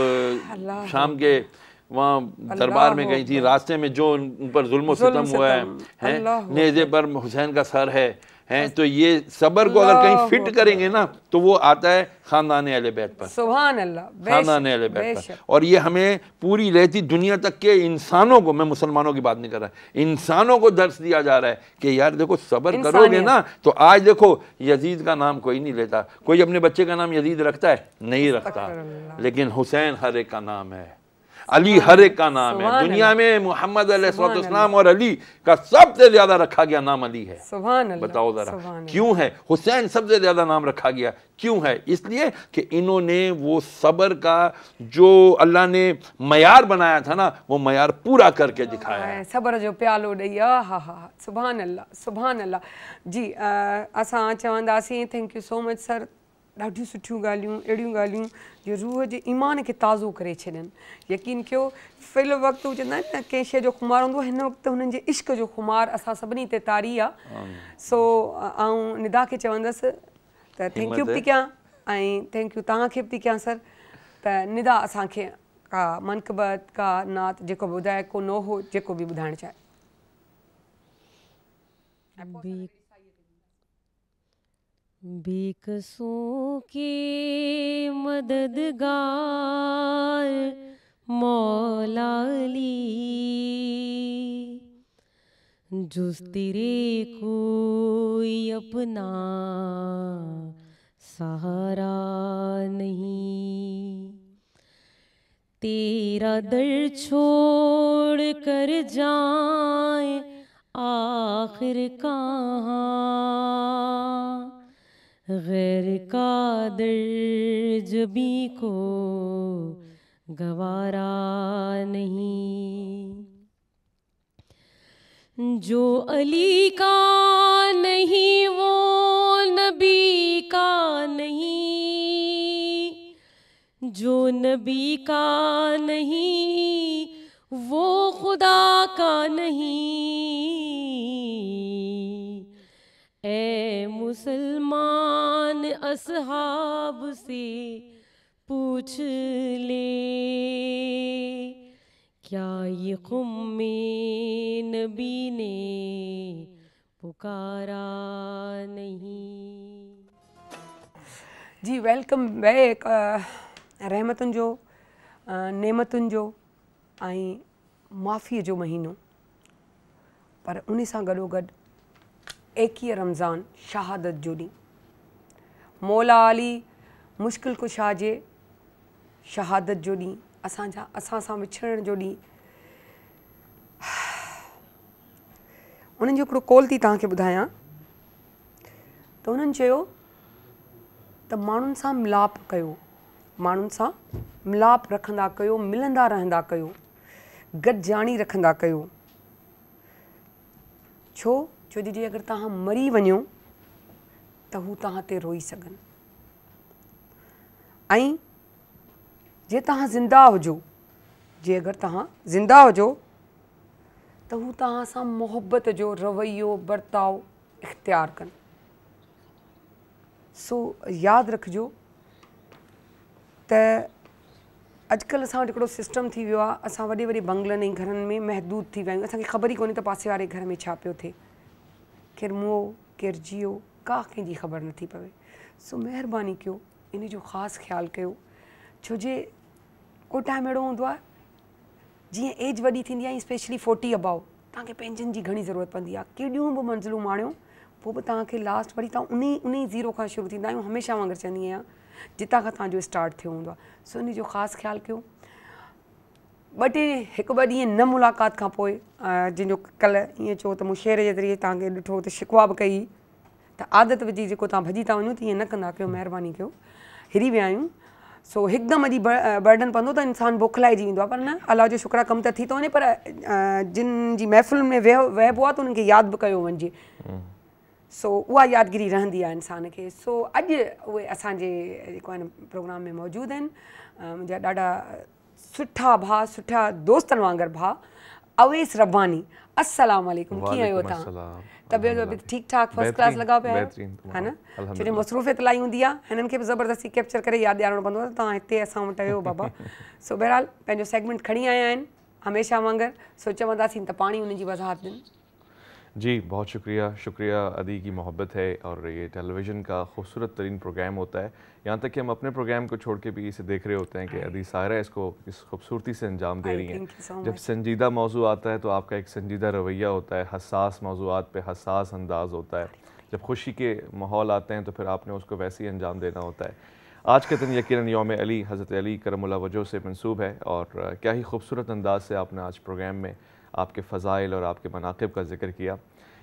शाम के वहाँ दरबार में गई थी रास्ते में जो उन पर जुल्म सितम हुआ है, नेजे पर हुसैन का सर है हैं तो ये सबर को अगर कहीं फिट करेंगे ना तो वो आता है खानदान अल पर सुबहान अल्लाह खानदान अल बैत पर और ये हमें पूरी रहती दुनिया तक के इंसानों को मैं मुसलमानों की बात नहीं कर रहा इंसानों को दर्श दिया जा रहा है कि यार देखो सबर करोगे ना तो आज देखो यजीद का नाम कोई नहीं लेता कोई अपने बच्चे का नाम यजीद रखता है नहीं रखता लेकिन हुसैन हर एक का नाम है अली हर एक का नाम है दुनिया में मोहम्मद अलैहिस्सलाम और अली का सबसे ज्यादा रखा गया नाम अली है बताओ जरा क्यों है हुसैन सबसे ज्यादा नाम रखा गया क्यों है इसलिए कि इन्होंने वो सबर का जो अल्लाह ने मैार बनाया था ना वो मैार पूरा करके दिखाया है सबर जो प्यालो ॾेई हा हा हा सुभाणे अल्लाह सुभाणे अल्लाह जी असां चवंदासीं thank you so much sir ॾाढियूं सुठी ॻाल्हियूं अड़ी ॻाल्हियूं जो रूह जे ईमान खे ताज़ो करे छॾियनि यकीन कयो फिल वक़्तु उहे चवंदा आहिनि त कंहिं शइ जो खुभार हूंदो हिन वक़्तु हुननि जे इश्क़ जो खुमार असां सभिनी ते तारी आहे सो आऊं निदा खे चवंदसि त थैंक्यू बि कयां ऐं थैंक्यू तव्हांखे बि थी कयां सर त निदा असांखे का मनकबत का नात जेको ॿुधाए को नो जेको बि चाहे बेकसों के मददगार मौलाली जुस तेरे कोई अपना सहारा नहीं तेरा दर छोड़ कर जाए आखिर कहाँ गैर कादर जबी को गवारा नहीं जो अली का नहीं वो नबी का नहीं जो नबी का नहीं वो खुदा का नहीं ए मुसलमान असहाब से पूछ ले क्या ये कुम नबी ने पुकारा नहीं जी वेलकम बैक रहमतुनि जो uh, नेमतुनि जो ऐं माफ़ीअ जो महीनो पर उन सां गॾोगॾु एकी रमज़ान शहादत जो ॾींहुं मौला अली मुश्किल कुशा जे शहादत जो ॾींहुं असांजा असां सां विछड़ण जो ॾींहुं उन्हनि जो हिकिड़ो कॉल थी तव्हांखे ॿुधायां त हुननि चयो त माण्हुनि सां मिलाप कयो माण्हुनि सां मिलाप रखंदा कयो मिलंदा रहंदा कयो गॾजाणी रखंदा कयो छो छोजी जे अगरि तव्हां मरी वञो त हू तव्हां ते रोई सघनि ऐं जे तव्हां ज़िंदा हुजो जे अगरि तव्हां ज़िंदा हुजो त हू तव्हां सां मुहबत जो रवैयो बर्ताव इख़्तियार कनि सो यादि रखिजो त अॼुकल्ह असां वटि हिकिड़ो सिस्टम थी वियो आहे असां वॾे वॾे बंगलनि ऐं घरनि में महदूद थी विया आहियूं असांखे ख़बर ई कोन्हे त पासे वारे घर में छा पियो थिए किरमो किरिजी वियो का कंहिंजी ख़बर नथी पवे सो महिरबानी कयो इन जो ख़ासि ख़्यालु कयो छो जे को टाइम अहिड़ो हूंदो आहे जीअं एज वॾी थींदी आहे स्पेशली फोर्टी अबाउ तव्हांखे पंहिंजनि जी घणी ज़रूरत पवंदी आहे केॾियूं बि मंज़िलूं माणियो पोइ बि तव्हांखे लास्ट वरी तव्हां उन उन ई ज़ीरो खां शुरू थींदा आहियो हमेशह वांगुरु चवंदी आहियां जितां खां तव्हांजो स्टार्ट थियो हूंदो सो इन जो ख़ासि ख़्यालु ॿ टे हिकु ॿ ॾींहं न मुलाक़ात खां पोइ जंहिंजो कल्ह ईअं चओ त मूं शेर जे ज़रिए तव्हांखे ॾिठो त शिकवा बि कई त आदत विझी जेको तव्हां भॼी था वञो तीअं न कंदा कयो महिरबानी कयो हिरी विया आहियूं सो हिकदमि अॼु बर्डन पवंदो त इंसानु भोखलाइजी वेंदो आहे पर न अलावा जो छोकिरा कमु त थी थो वञे पर जिन जी महफ़िल में वेह वहिबबो आहे त उन्हनि खे यादि बि कयो वञिजे सो उहा यादगिरी रहंदी आहे इंसान खे सो अॼु उहे असांजे जेको आहे प्रोग्राम में मौजूदु आहिनि मुंहिंजा ॾाढा सुठा भा सुठा दोस्तनि वांगुरु भाउ अवेस रब्बानी अस्सलाम वालेकुम कीअं आहियो तव्हां तबियत वबियत ठीकु ठाक फर्स्ट क्लास लगा पिया आहियो ना न छोजो मसरूफ़ियत इलाही हूंदी आहे हिननि ज़बरदस्ती कैप्चर करे याद ॾियारणो पवंदो आहे तव्हां हिते असां बाबा सो बहरहाल पंहिंजो सेगमेंट खणी आया आहिनि हमेशह वांगुरु सो चवंदासीं त पाणी हुनजी वज़ाहत दिन जी बहुत शुक्रिया शुक्रिया अदी की मोहब्बत है और ये टेलीविज़न का खूबसूरत तरीन प्रोग्राम होता है यहाँ तक कि हम अपने प्रोग्राम को छोड़ के भी इसे देख रहे होते हैं कि अदी सारा इसको इस खूबसूरती से अंजाम दे रही हैं so जब संजीदा मौजू आता है तो आपका एक संजीदा रवैया होता है हसास मौजूद पर हसास अंदाज होता है जब खुशी के माहौल आते हैं तो फिर आपने उसको वैसे ही अंजाम देना होता है आज के दिन यकीन योम अली हज़रत अली करमला वजह से मनसूब है और क्या ही खूबसूरत अंदाज से आपने आज प्रोग्राम में आपके फ़ज़ाइल और आपके मनाकब का जिक्र किया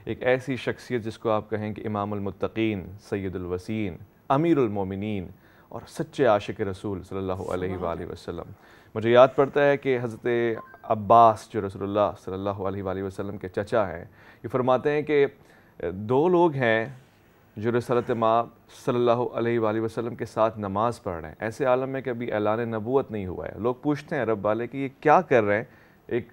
एक ऐसी शख्सियत जिसको आप कहें कि इमामतकीन सैदुलवसिन अमीरमिन और सच्चे आशिक रसूल सल्ला अलैहि मुझे याद पड़ता है कि हज़रत अब्बास जो रसोल्ला सल्ला अलैहि के चचा हैं ये फरमाते हैं कि दो लोग हैं जो रसलत माँ सल्ला वसलम के साथ नमाज़ पढ़ रहे हैं ऐसे आलम में कभी ऐलान नबूत नहीं हुआ है लोग पूछते हैं रब वाले कि ये क्या कर रहे हैं एक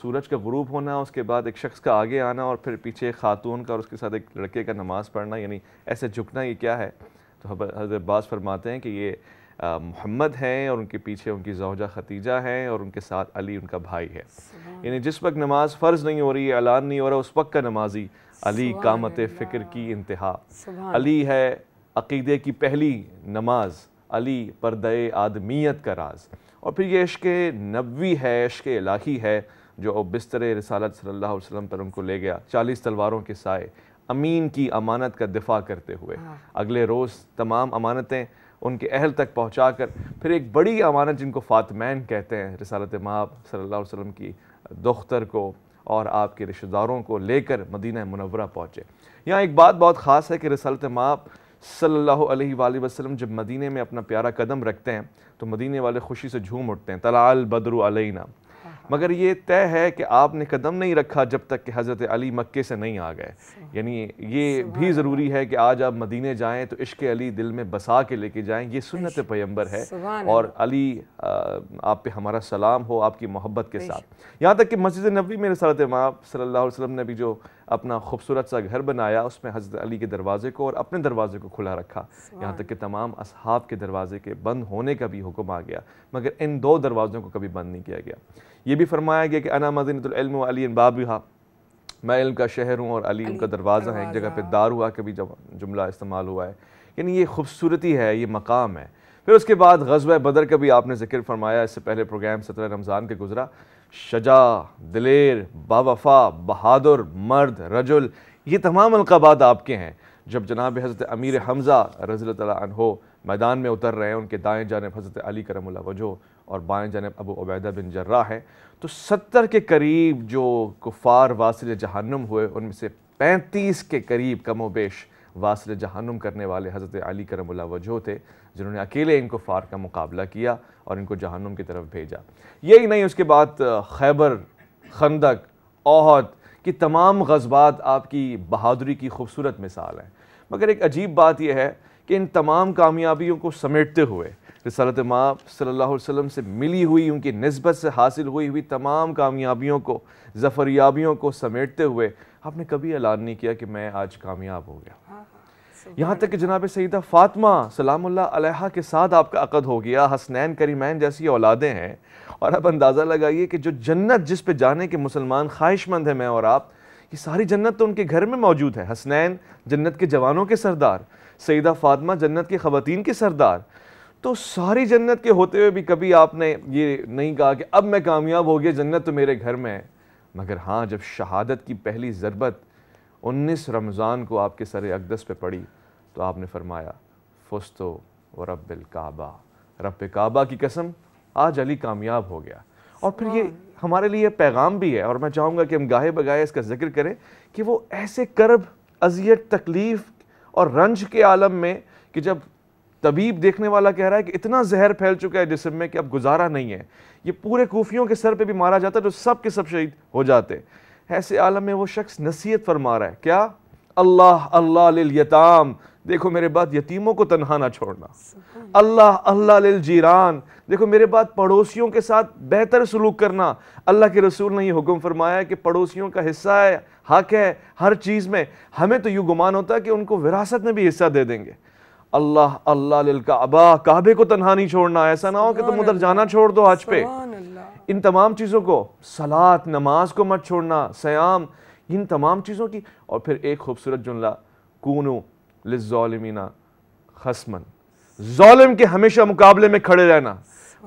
सूरज का गरूब होना उसके बाद एक शख्स का आगे आना और फिर पीछे एक खातून का और उसके साथ एक लड़के का नमाज़ पढ़ना यानी ऐसे झुकना ये क्या है तो हज़र अब्बास फरमाते हैं कि ये मोहम्मद हैं और उनके पीछे उनकी जहजा खतीजा हैं और उनके साथ अली उनका भाई है यानी जिस वक्त नमाज फ़र्ज़ नहीं हो रही है ऐलान नहीं हो रहा उस वक्त का नमाजी अली कामत फ़िक्र की इंतहा अली है अकीदे की पहली नमाज अली परदे आदमीयत का राज और फिर ये इश्क नबी है इश्क इलाही है जो बिस्तर रसालत सल्ला वसलम पर उनको ले गया चालीस तलवारों के साय अमीन की अमानत का दिफा करते हुए हाँ। अगले रोज़ तमाम अमानतें उनके अहल तक पहुँचा कर फिर एक बड़ी अमानत जिनको फ़ातमैन कहते हैं रसालत माब सल्ला वसलम की दोख्तर को और आपके रिश्तेदारों को लेकर मदीना मनवरा पहुँचे यहाँ एक बात बहुत ख़ास है कि रसालत माब सल्ला वसलम जब मदीने में अपना प्यारा कदम रखते हैं तो मदीने वाले खुशी से झूम उठते हैं तलाल बदरू अलैना मगर ये तय है कि आपने कदम नहीं रखा जब तक कि हज़रत अली मक्के से नहीं आ गए यानी ये भी ज़रूरी है कि आज आप मदीने जाएँ तो इश्क अली दिल में बसा के लेके जाएँ ये सुन्नत पैम्बर है और अली आप पे हमारा सलाम हो आपकी मोहब्बत के साथ यहाँ तक कि मस्जिद नबी में रसालत माँ सल्ला वसलम ने भी जो अपना खूबसूरत सा घर बनाया उसमें हज़रत अली के दरवाज़े को और अपने दरवाज़े को खुला रखा यहाँ तक कि तमाम असहाब के दरवाज़े के बंद होने का भी हुक्म आ गया मगर इन दो दरवाज़ों को कभी बंद नहीं किया गया ये भी फरमाया गया कि अना मदीनतम अली बाबी हा मैं इल्म का शहर हूँ और अली उनका दरवाज़ा है एक जगह पर दार हुआ कभी जब जुमला इस्तेमाल हुआ है यानी ये खूबसूरती है ये मकाम है फिर उसके बाद गजब बदर का भी आपने जिक्र फरमाया इससे पहले प्रोग्राम सत्रह रमज़ान के गुजरा शजा दिलेर बावफा बहादुर मर्द रजुल ये तमाम अलकाबाद आपके हैं जब जनाब हज़रत अमीर हमज़ा रज़ी हो मैदान में उतर रहे हैं उनके दाएँ जानब हज़रत अली करमला वजह और बाएँ जानब अबू अबैदा बिन जर्रा है तो सत्तर के करीब जो कुफार वासिल जहन्नुम हुए उनमें से पैंतीस के करीब कमो बेश वासिल जहन्नुम करने वाले हज़रत अली करमल्ला वजह थे जिन्होंने अकेले इन कुफार का मुकाबला किया और इनको जहन्नुम की तरफ भेजा यही नहीं उसके बाद खैबर खंदक ओहद की तमाम गजबात आपकी बहादुरी की खूबसूरत मिसाल हैं मगर एक अजीब बात यह है कि इन तमाम कामयाबियों को समेटते हुए रसालत माँ सल्ला वसम से मिली हुई उनकी नस्बत से हासिल हुई हुई तमाम कामयाबियों को जफरयाबियों को समेटते हुए आपने कभी ऐलान नहीं किया कि मैं आज कामयाब हो गया हाँ, हाँ, यहाँ तक कि जनाब सईदा फ़ातिमा सलाम्ला के साथ आपका अकद हो गया हसनैन करीमैन जैसी औलादें हैं और अब अंदाज़ा लगाइए कि जो जन्नत जिस पे जाने के मुसलमान ख्वाहिशमंद हैं मैं और आप ये सारी जन्नत तो उनके घर में मौजूद है हसनैन जन्नत के जवानों के सरदार सईदा फातमा जन्नत की ख़वान की सरदार तो सारी जन्नत के होते हुए भी कभी आपने ये नहीं कहा कि अब मैं कामयाब हो गया जन्नत तो मेरे घर में है मगर हाँ जब शहादत की पहली ज़रबत 19 रमज़ान को आपके सर अकदस पे पड़ी तो आपने फरमाया फुस्तो व रबिल काबा रब काबा की कसम आज अली कामयाब हो गया और फिर ये हमारे लिए पैगाम भी है और मैं चाहूँगा कि हम गाहे बगाहे इसका जिक्र करें कि वो ऐसे करब अजियत तकलीफ़ और रंज के आलम में कि जब तबीब देखने वाला कह रहा है कि इतना जहर फैल चुका है जिसम में कि अब गुजारा नहीं है ये पूरे कोफियों के सर पे भी मारा जाता है जो सब के सब शहीद हो जाते ऐसे आलम में वो शख्स नसीहत फरमा रहा है क्या अल्लाह अल्लाह लिलयताम देखो मेरे बात यतीमों को तनहा ना छोड़ना अल्लाह अल्लाह लिल जीरान देखो मेरे बात पड़ोसियों के साथ बेहतर सलूक करना अल्लाह के रसूल ने यह हुक्म फरमाया कि पड़ोसियों का हिस्सा है हक है हर चीज़ में हमें तो यूँ गुमान होता है कि उनको विरासत में भी हिस्सा दे देंगे अल्लाह अल्लाह लिलकाबा काबे को तनहा नहीं छोड़ना ऐसा ना हो कि तुम उधर जाना छोड़ दो हज पे इन तमाम चीज़ों को सलात नमाज को मत छोड़ना सयाम इन तमाम चीज़ों की और फिर एक खूबसूरत जुमला कूनू लिजालमिना खसमन जालिम के हमेशा मुकाबले में खड़े रहना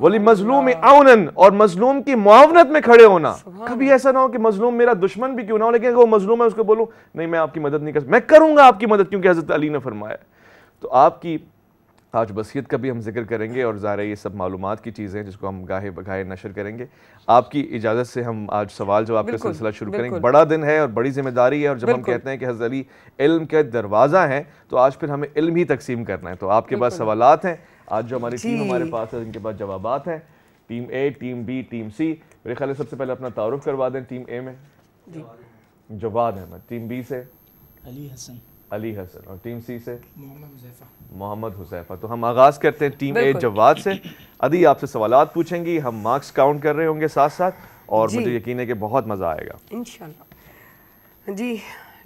वली मजलूम आउनन और मजलूम की मुआवनत में खड़े होना कभी ऐसा ना हो कि मजलूम मेरा दुश्मन भी क्यों ना हो लेकिन वो मजलूम है उसको बोलूँ नहीं मैं आपकी मदद नहीं कर मैं करूँगा आपकी मदद क्योंकि हज़रत अली ने फरमाया तो आपकी आज बसीत का भी हम जिक्र करेंगे और ज़ाहिर ये सब मालूम की चीज़ें हैं जिसको हम गाहे बगाहे नशर करेंगे आपकी इजाज़त से हम आज सवाल जवाब का सिलसिला शुरू करेंगे बड़ा दिन है और बड़ी जिम्मेदारी है और जब हम कहते हैं कि हजरत अली इल्म का दरवाज़ा है तो आज फिर हमें इल्म ही तकसीम करना है तो आपके पास सवाल हैं आज जो हमारी टीम हमारे पास है इनके पास जवाब हैं team A team B team C मेरे ख्याल सबसे पहले अपना तारुफ करवा दें टीम ए में जवाब अहमद टीम बी से अली हसन अली हसन और टीम सी से मोहम्मद हुसैफा तो हम आगाज़ करते हैं टीम ए जवाद से अदी आपसे सवाल पूछेंगी हम मार्क्स काउंट कर रहे होंगे साथ साथ और मुझे यकीन है कि बहुत मज़ा आएगा इन जी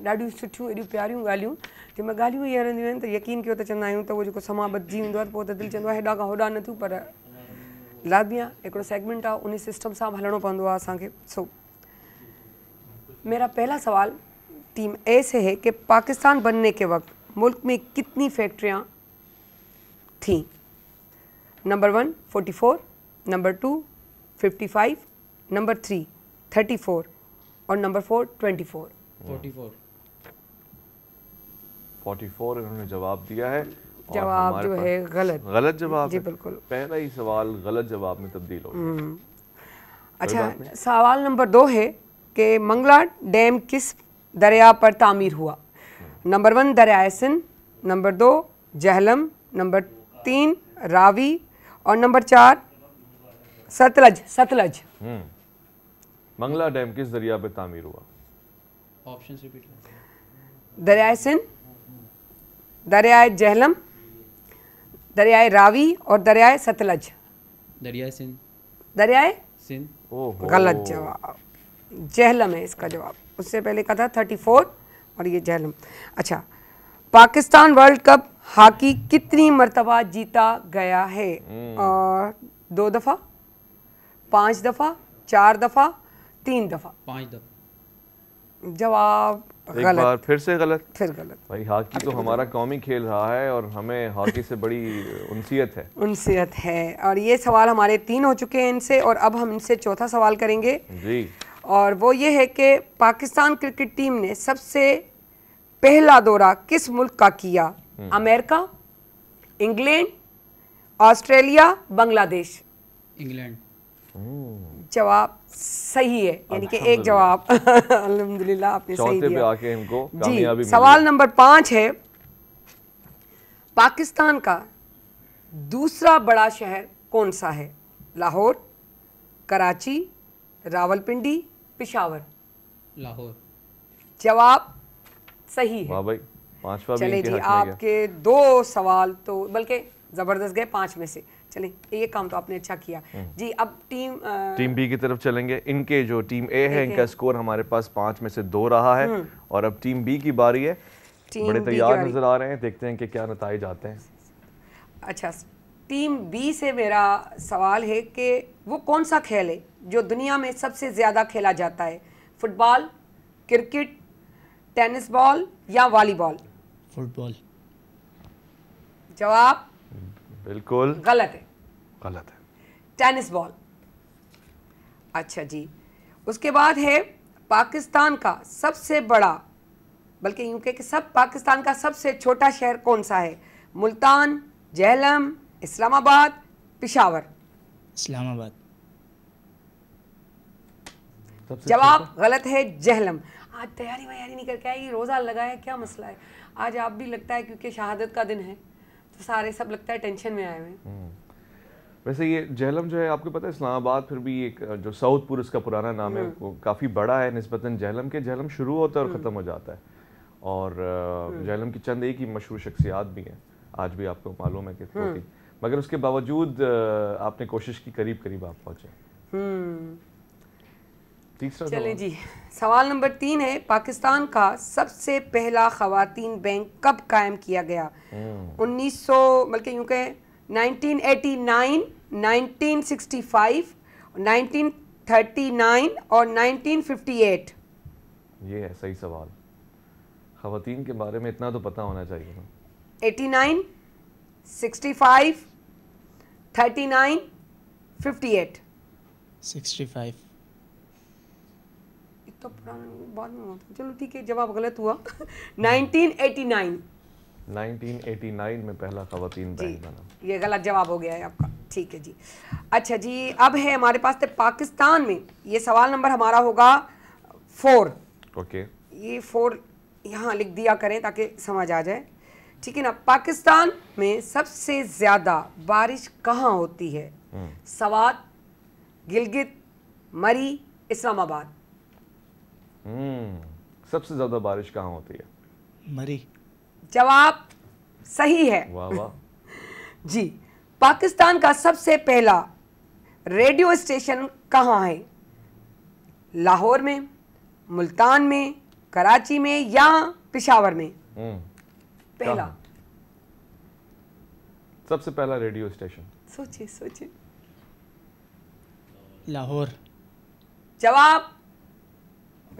ॾाढियूं सुठियूं एॾियूं प्यारियूं ॻाल्हियूं कि मैं ॻाल्हियूं ई हलंदियूं आहिनि तो यकीन कर चंदा चवंदा आहियूं त समा बदी वो तो दिल पोइ त दिलि होडा नू पर लाज़मी एक सैगमेंट आ उन सिस्टम से हलणो पव सो मेरा पहला सवाल टीम ए से है कि पाकिस्तान बनने के वक्त मुल्क में कितनी फैक्ट्रियाँ थी number one forty four number two fifty five number three thirty four और number four twenty four forty four 44 इन्होंने जवाब दिया है जवाब जो है गलत गलत जवाब जी बिल्कुल पहला ही सवाल गलत जवाब में तब्दील हो हम्म। अच्छा सवाल नंबर दो है कि मंगला डैम किस दरिया पर तामीर हुआ हम्म। नंबर वन दरिया सिन नंबर दो जहलम नंबर तीन रावी और नंबर चार सतलज सतलज हम्म। मंगला डैम किस दरिया पर तामीर हुआ ऑप्शन रिपीट दरिया सिंध दरियाए जहलम दरियाए रावी और दरियाए सतलज दरियाए सिंध दरियाए सिंध गलत जवाब जहलम है इसका जवाब उससे पहले का था थर्टी फोर और ये जहलम अच्छा पाकिस्तान वर्ल्ड कप हॉकी कितनी मरतबा जीता गया है और हम्म। दो दफ़ा पांच दफ़ा चार दफ़ा तीन दफ़ा पांच दफ़ा जवाब एक गलत, बार फिर से गलत फिर गलत भाई हॉकी तो हमारा कौमी खेल रहा है और हमें हॉकी से बड़ी उनसीयत है उनसीयत है और ये सवाल हमारे तीन हो चुके हैं इनसे और अब हम इनसे चौथा सवाल करेंगे जी और वो ये है कि पाकिस्तान क्रिकेट टीम ने सबसे पहला दौरा किस मुल्क का किया हम्म। America England Australia Bangladesh England हम्म। जवाब सही है यानी कि एक जवाब अल्हम्दुलिल्लाह आपने सही दिया आके हमको जी सवाल नंबर पाँच है पाकिस्तान का दूसरा बड़ा शहर कौन सा है लाहौर कराची रावलपिंडी पिशावर लाहौर जवाब सही है भाई पांचवा चले जी आपके दो सवाल तो बल्कि ज़बरदस्त गए पांच में से चलें ये काम तो आपने अच्छा किया हम्म। जी अब टीम आ... टीम बी की तरफ चलेंगे इनके जो टीम ए है इनका स्कोर हमारे पास पांच में से दो रहा है हम्म। और अब टीम बी की बारी है बड़े तैयार नजर आ रहे हैं देखते हैं कि क्या नतज आते हैं अच्छा टीम बी से मेरा सवाल है कि वो कौन सा खेल है जो दुनिया में सबसे ज़्यादा खेला जाता है फुटबॉल क्रिकेट टेनिस बॉल या वॉलीबॉल फुटबॉल जवाब बिल्कुल गलत है गलत है टेनिस बॉल अच्छा जी उसके बाद है पाकिस्तान का सबसे बड़ा बल्कि यूं के सब पाकिस्तान का सबसे छोटा शहर कौन सा है मुल्तान जहलम इस्लामाबाद पिशावर इस्लामाबाद जवाब गलत है जहलम आज तैयारी वैयारी नहीं करके आई रोज़ा लगा है क्या मसला है आज आप भी लगता है क्योंकि शहादत का दिन है सारे सब लगता है टेंशन में आए हुए हम्म। वैसे ये जहलम जो है आपको पता है इस्लामाबाद फिर भी एक जो सऊदपुर इसका पुराना नाम है हम्म। वो काफ़ी बड़ा है नस्बता जहलम के जहलम शुरू होता है और हम्म। ख़त्म हो जाता है और जहलम की चंद एक ही मशहूर शख्सियात भी हैं आज भी आपको मालूम है कितनी मगर उसके बावजूद आपने कोशिश की करीब करीब आप पहुँचे चले जी सवाल नंबर तीन है पाकिस्तान का सबसे पहला खातन बैंक कब कायम किया गया हम्म। उन्नीस सौ बल्कि यूँ कहें nineteen eighty nine nineteen sixty five nineteen thirty nine और नाइनटीन फिफ्टी एट ये है सही सवाल खातन के बारे में इतना तो पता होना चाहिए ना eighty nine sixty five thirty nine fifty eight sixty five तो पुराना बाद में होता चलो ठीक है जवाब गलत हुआ 1989 1989 में पहला खवतिन बैंक बना ये गलत जवाब हो गया है आपका ठीक है जी अच्छा जी अब है हमारे पास पाकिस्तान में ये सवाल नंबर हमारा होगा फोर ओके ये फोर यहाँ लिख दिया करें ताकि समझ आ जाए ठीक है ना पाकिस्तान में सबसे ज़्यादा बारिश कहाँ होती है हम्म। सवाद गिलगित मरी इस्लामाबाद हम्म सबसे ज्यादा बारिश कहाँ होती है मरी जवाब सही है वाह वाह जी पाकिस्तान का सबसे पहला रेडियो स्टेशन कहाँ है लाहौर में मुल्तान में कराची में या पिशावर में हम्म, पहला सबसे पहला रेडियो स्टेशन सोचिए सोचिए लाहौर जवाब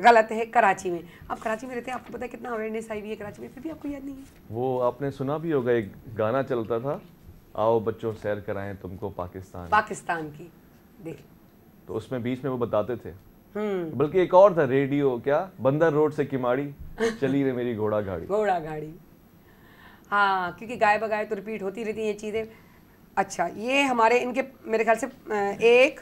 गलत है कराची में आप कराची में रहते हैं आपको पता है कितना अवेयरनेस आई हुई है कराची में फिर भी आपको याद नहीं है वो आपने सुना भी होगा एक गाना चलता था आओ बच्चों सैर कराएं तुमको पाकिस्तान पाकिस्तान की देख तो उसमें बीच में वो बताते थे हम्म। बल्कि एक और था रेडियो क्या बंदर रोड से किमाड़ी चली रही मेरी घोड़ा गाड़ी घोड़ा गाड़ी हाँ क्योंकि गाय बगाए तो रिपीट होती रहती ये चीज़ें अच्छा ये हमारे इनके मेरे ख्याल से एक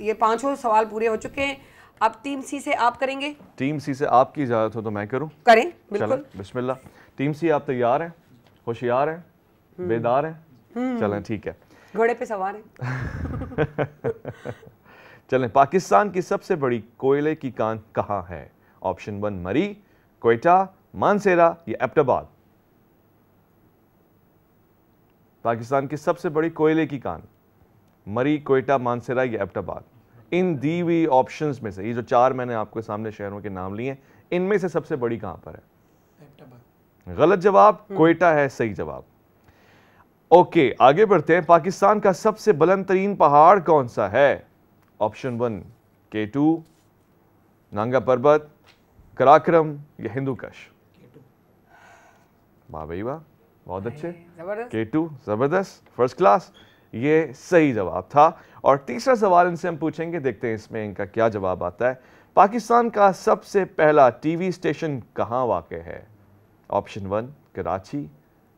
ये पांचों सवाल पूरे हो चुके हैं अब टीम सी से आप करेंगे टीम सी से आपकी इजाजत हो तो मैं करूँ करें बिल्कुल बिस्मिल्ला टीम सी आप तैयार हैं होशियार हैं हम्म। बेदार हैं हम्म। चलें ठीक है घोड़े पे सवार हैं चलें पाकिस्तान की सबसे बड़ी कोयले की कान कहाँ है ऑप्शन वन मरी कोयटा मानसेरा या एप्टाबाद पाकिस्तान की सबसे बड़ी कोयले की कान मरी कोयटा मानसेरा या एप्टाबाद इन दी हुई ऑप्शन में से ये जो चार मैंने आपके सामने शहरों के नाम लिए इनमें से सबसे बड़ी कहाँ पर है गलत जवाब हम्म। कोयटा है सही जवाब ओके आगे बढ़ते हैं पाकिस्तान का सबसे बुलंद तरीन पहाड़ कौन सा है option one K two Nanga Parbat Karakoram या हिंदू कश वाह भाई वाह बहुत अच्छे के टू जबरदस्त फर्स्ट क्लास ये सही जवाब था और तीसरा सवाल इनसे हम पूछेंगे देखते हैं इसमें इनका क्या जवाब आता है पाकिस्तान का सबसे पहला टीवी स्टेशन कहाँ वाक़ है ऑप्शन वन कराची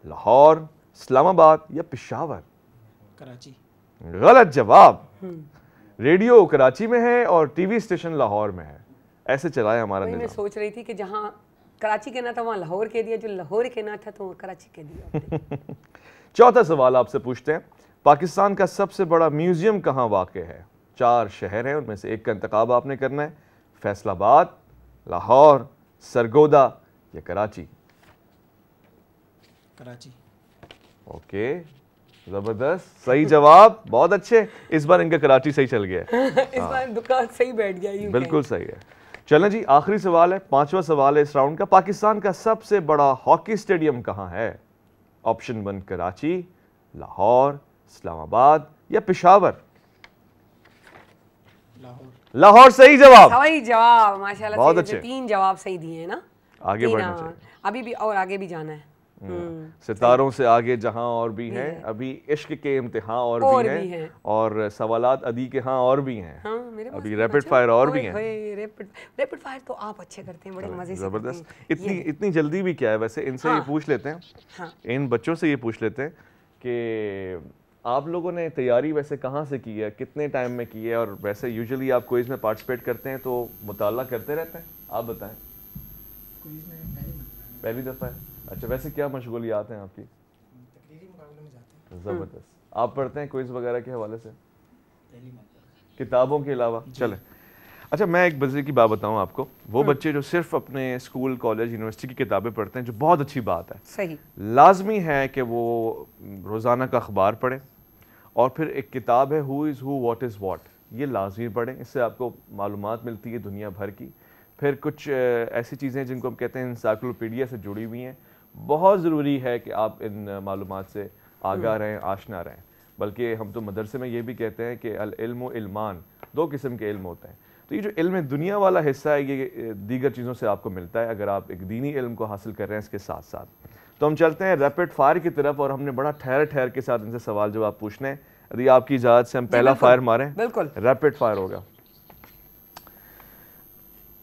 लाहौर इस्लामाबाद या पिशावर कराची गलत जवाब हम्म। रेडियो कराची में है और टीवी स्टेशन लाहौर में है ऐसे चलाया हमारा मैं सोच रही थी कि जहाँ कराची कहना था वहाँ लाहौर कह दिया जो लाहौर कहना था तो कराची कह दिया चौथा सवाल आपसे पूछते हैं पाकिस्तान का सबसे बड़ा म्यूज़ियम कहाँ वाक़ है चार शहर हैं उनमें से एक का इंतखब आपने करना है फैसलाबाद लाहौर सरगोदा या कराची कराची ओके जबरदस्त सही जवाब बहुत अच्छे इस बार इनका कराची सही चल गया इस बार हाँ। दुकान सही बैठ गया बिल्कुल सही है चलें जी आखिरी सवाल है पांचवा सवाल है इस राउंड का पाकिस्तान का सबसे बड़ा हॉकी स्टेडियम कहाँ है ऑप्शन वन कराची लाहौर इस्लामाबाद या पिशावर लाहौर सही जवाब सही जवाब माशाल्लाह बहुत अच्छे तीन जवाब सही दिए हैं ना आगे बढ़ना चाहिए अभी भी और आगे भी जाना है हाँ। हम्म, सितारों से आगे जहां और भी हैं है। अभी इश्क के इम्तिहान और, और भी हैं है। और सवालात अदी के हाँ और भी हैं हाँ, अभी रैपिड फायर और भी हैं रैपिड फायर तो आप अच्छे करते हैं बड़े मजे से जबरदस्त इतनी इतनी जल्दी भी क्या है वैसे इनसे ये हाँ। पूछ लेते हैं हाँ। इन बच्चों से ये पूछ लेते हैं कि आप लोगों ने तैयारी वैसे कहाँ से की है कितने टाइम में की है और वैसे यूजुअली आप कोइज़ में पार्टिसिपेट करते हैं तो मुताल करते रहते हैं आप बताएं पहली दफ़ा है अच्छा वैसे क्या मशगूलियात हैं आपकी ज़बरदस्त आप पढ़ते हैं कोइज़ वगैरह के हवाले से तो किताबों के अलावा चले अच्छा मैं एक बजे की बात बताऊं आपको वो हाँ। बच्चे जो सिर्फ अपने स्कूल कॉलेज यूनिवर्सिटी की किताबें पढ़ते हैं जो बहुत अच्छी बात है सही लाजमी है कि वो रोज़ाना का अखबार पढ़ें और फिर एक किताब है who is who what is what ये लाजमी पढ़ें इससे आपको मालूम मिलती है दुनिया भर की फिर कुछ ऐसी चीज़ें जिनको हम कहते हैं इंसाइक्लोपीडिया से जुड़ी हुई हैं बहुत ज़रूरी है कि आप इन मालूम से आगा हम्म। रहें आशना रहें बल्कि हम तो मदरसे में ये भी कहते हैं कि अलम इल्मान दो किस्म के इल्म होते हैं तो ये जो इल्म दुनिया वाला हिस्सा है ये दीगर चीज़ों से आपको मिलता है अगर आप एक दीनी इल्म को हासिल कर रहे हैं इसके साथ साथ तो हम चलते हैं रैपिड फायर की तरफ और हमने बड़ा ठहर ठहर के साथ इनसे सवाल जवाब पूछने हैं यदि आपकी इजाज़त से हम पहला फायर मारें बिल्कुल रैपिड फायर होगा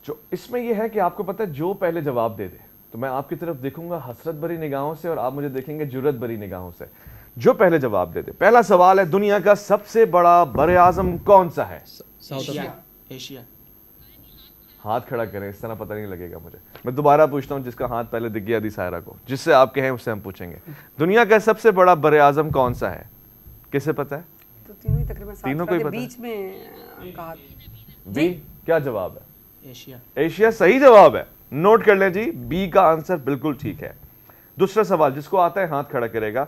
जो इसमें यह है कि आपको पता है जो पहले जवाब दे दे तो मैं आपकी तरफ देखूंगा हसरत भरी निगाहों से और आप मुझे देखेंगे जुरत भरी निगाहों से जो पहले जवाब दे दे पहला सवाल है दुनिया का सबसे बड़ा बर आजम कौन सा है एशिया हाथ खड़ा करें इस तरह पता नहीं लगेगा मुझे मैं दोबारा पूछता हूं जिसका हाथ पहले दिख गया दिसायरा को जिससे आप कहें उससे हम पूछेंगे दुनिया का सबसे बड़ा बर आजम कौन सा है किसे पता है तो तीनों ही तकरीबन तीनों को बीच में बी क्या जवाब है एशिया एशिया सही जवाब है नोट कर लें जी बी का आंसर बिल्कुल ठीक है दूसरा सवाल जिसको आता है हाथ खड़ा करेगा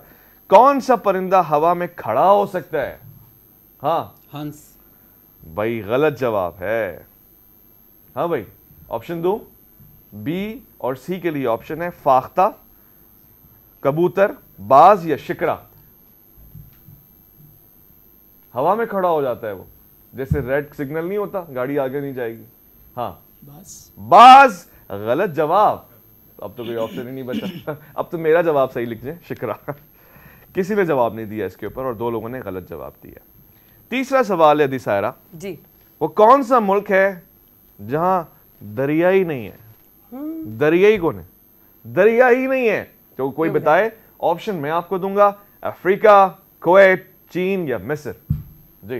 कौन सा परिंदा हवा में खड़ा हो सकता है हाँ हंस भाई गलत जवाब है हाँ भाई ऑप्शन दो बी और सी के लिए ऑप्शन है फाख्ता कबूतर बाज या शिकरा हवा में खड़ा हो जाता है वो जैसे रेड सिग्नल नहीं होता गाड़ी आगे नहीं जाएगी हाँ बस गलत जवाब अब तो कोई ऑप्शन ही नहीं बचा अब तो मेरा जवाब सही लिखिए शिक्रा किसी ने जवाब नहीं दिया इसके ऊपर और दो लोगों ने गलत जवाब दिया तीसरा सवाल है दिसायरा जी वो कौन सा मुल्क है जहां दरिया ही नहीं है हम्म। दरिया ही कौन है दरिया ही नहीं है तो कोई बताए ऑप्शन मैं आपको दूंगा अफ्रीका कोवैत चीन या मिस्र जी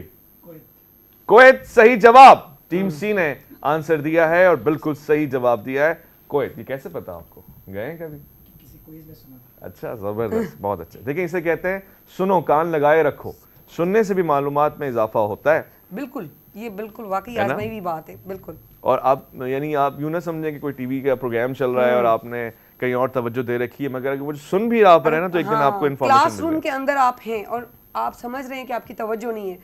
कोत सही जवाब टीम हम्म। सी ने आंसर दिया है और बिल्कुल सही जवाब दिया है कोत ये कैसे पता आपको गए कभी अच्छा जबरदस्त बहुत अच्छा देखिए इसे कहते हैं सुनो कान लगाए रखो सुनने से भी मालूम में इजाफा होता है बिल्कुल ये बिल्कुल वाकई आजमाई भी बात है बिल्कुल और आप यानी आप यूं ना समझें कि कोई टीवी का प्रोग्राम चल रहा है और हम्म। आपने कहीं और तवज्जो दे रखी है मगर अगर वो सुन भी रहा पर है ना तो एक हाँ, दिन आपको इन्फॉर्मेशन क्लासरूम के अंदर आप हैं और आप समझ रहे हैं कि आपकी तवज्जो नहीं है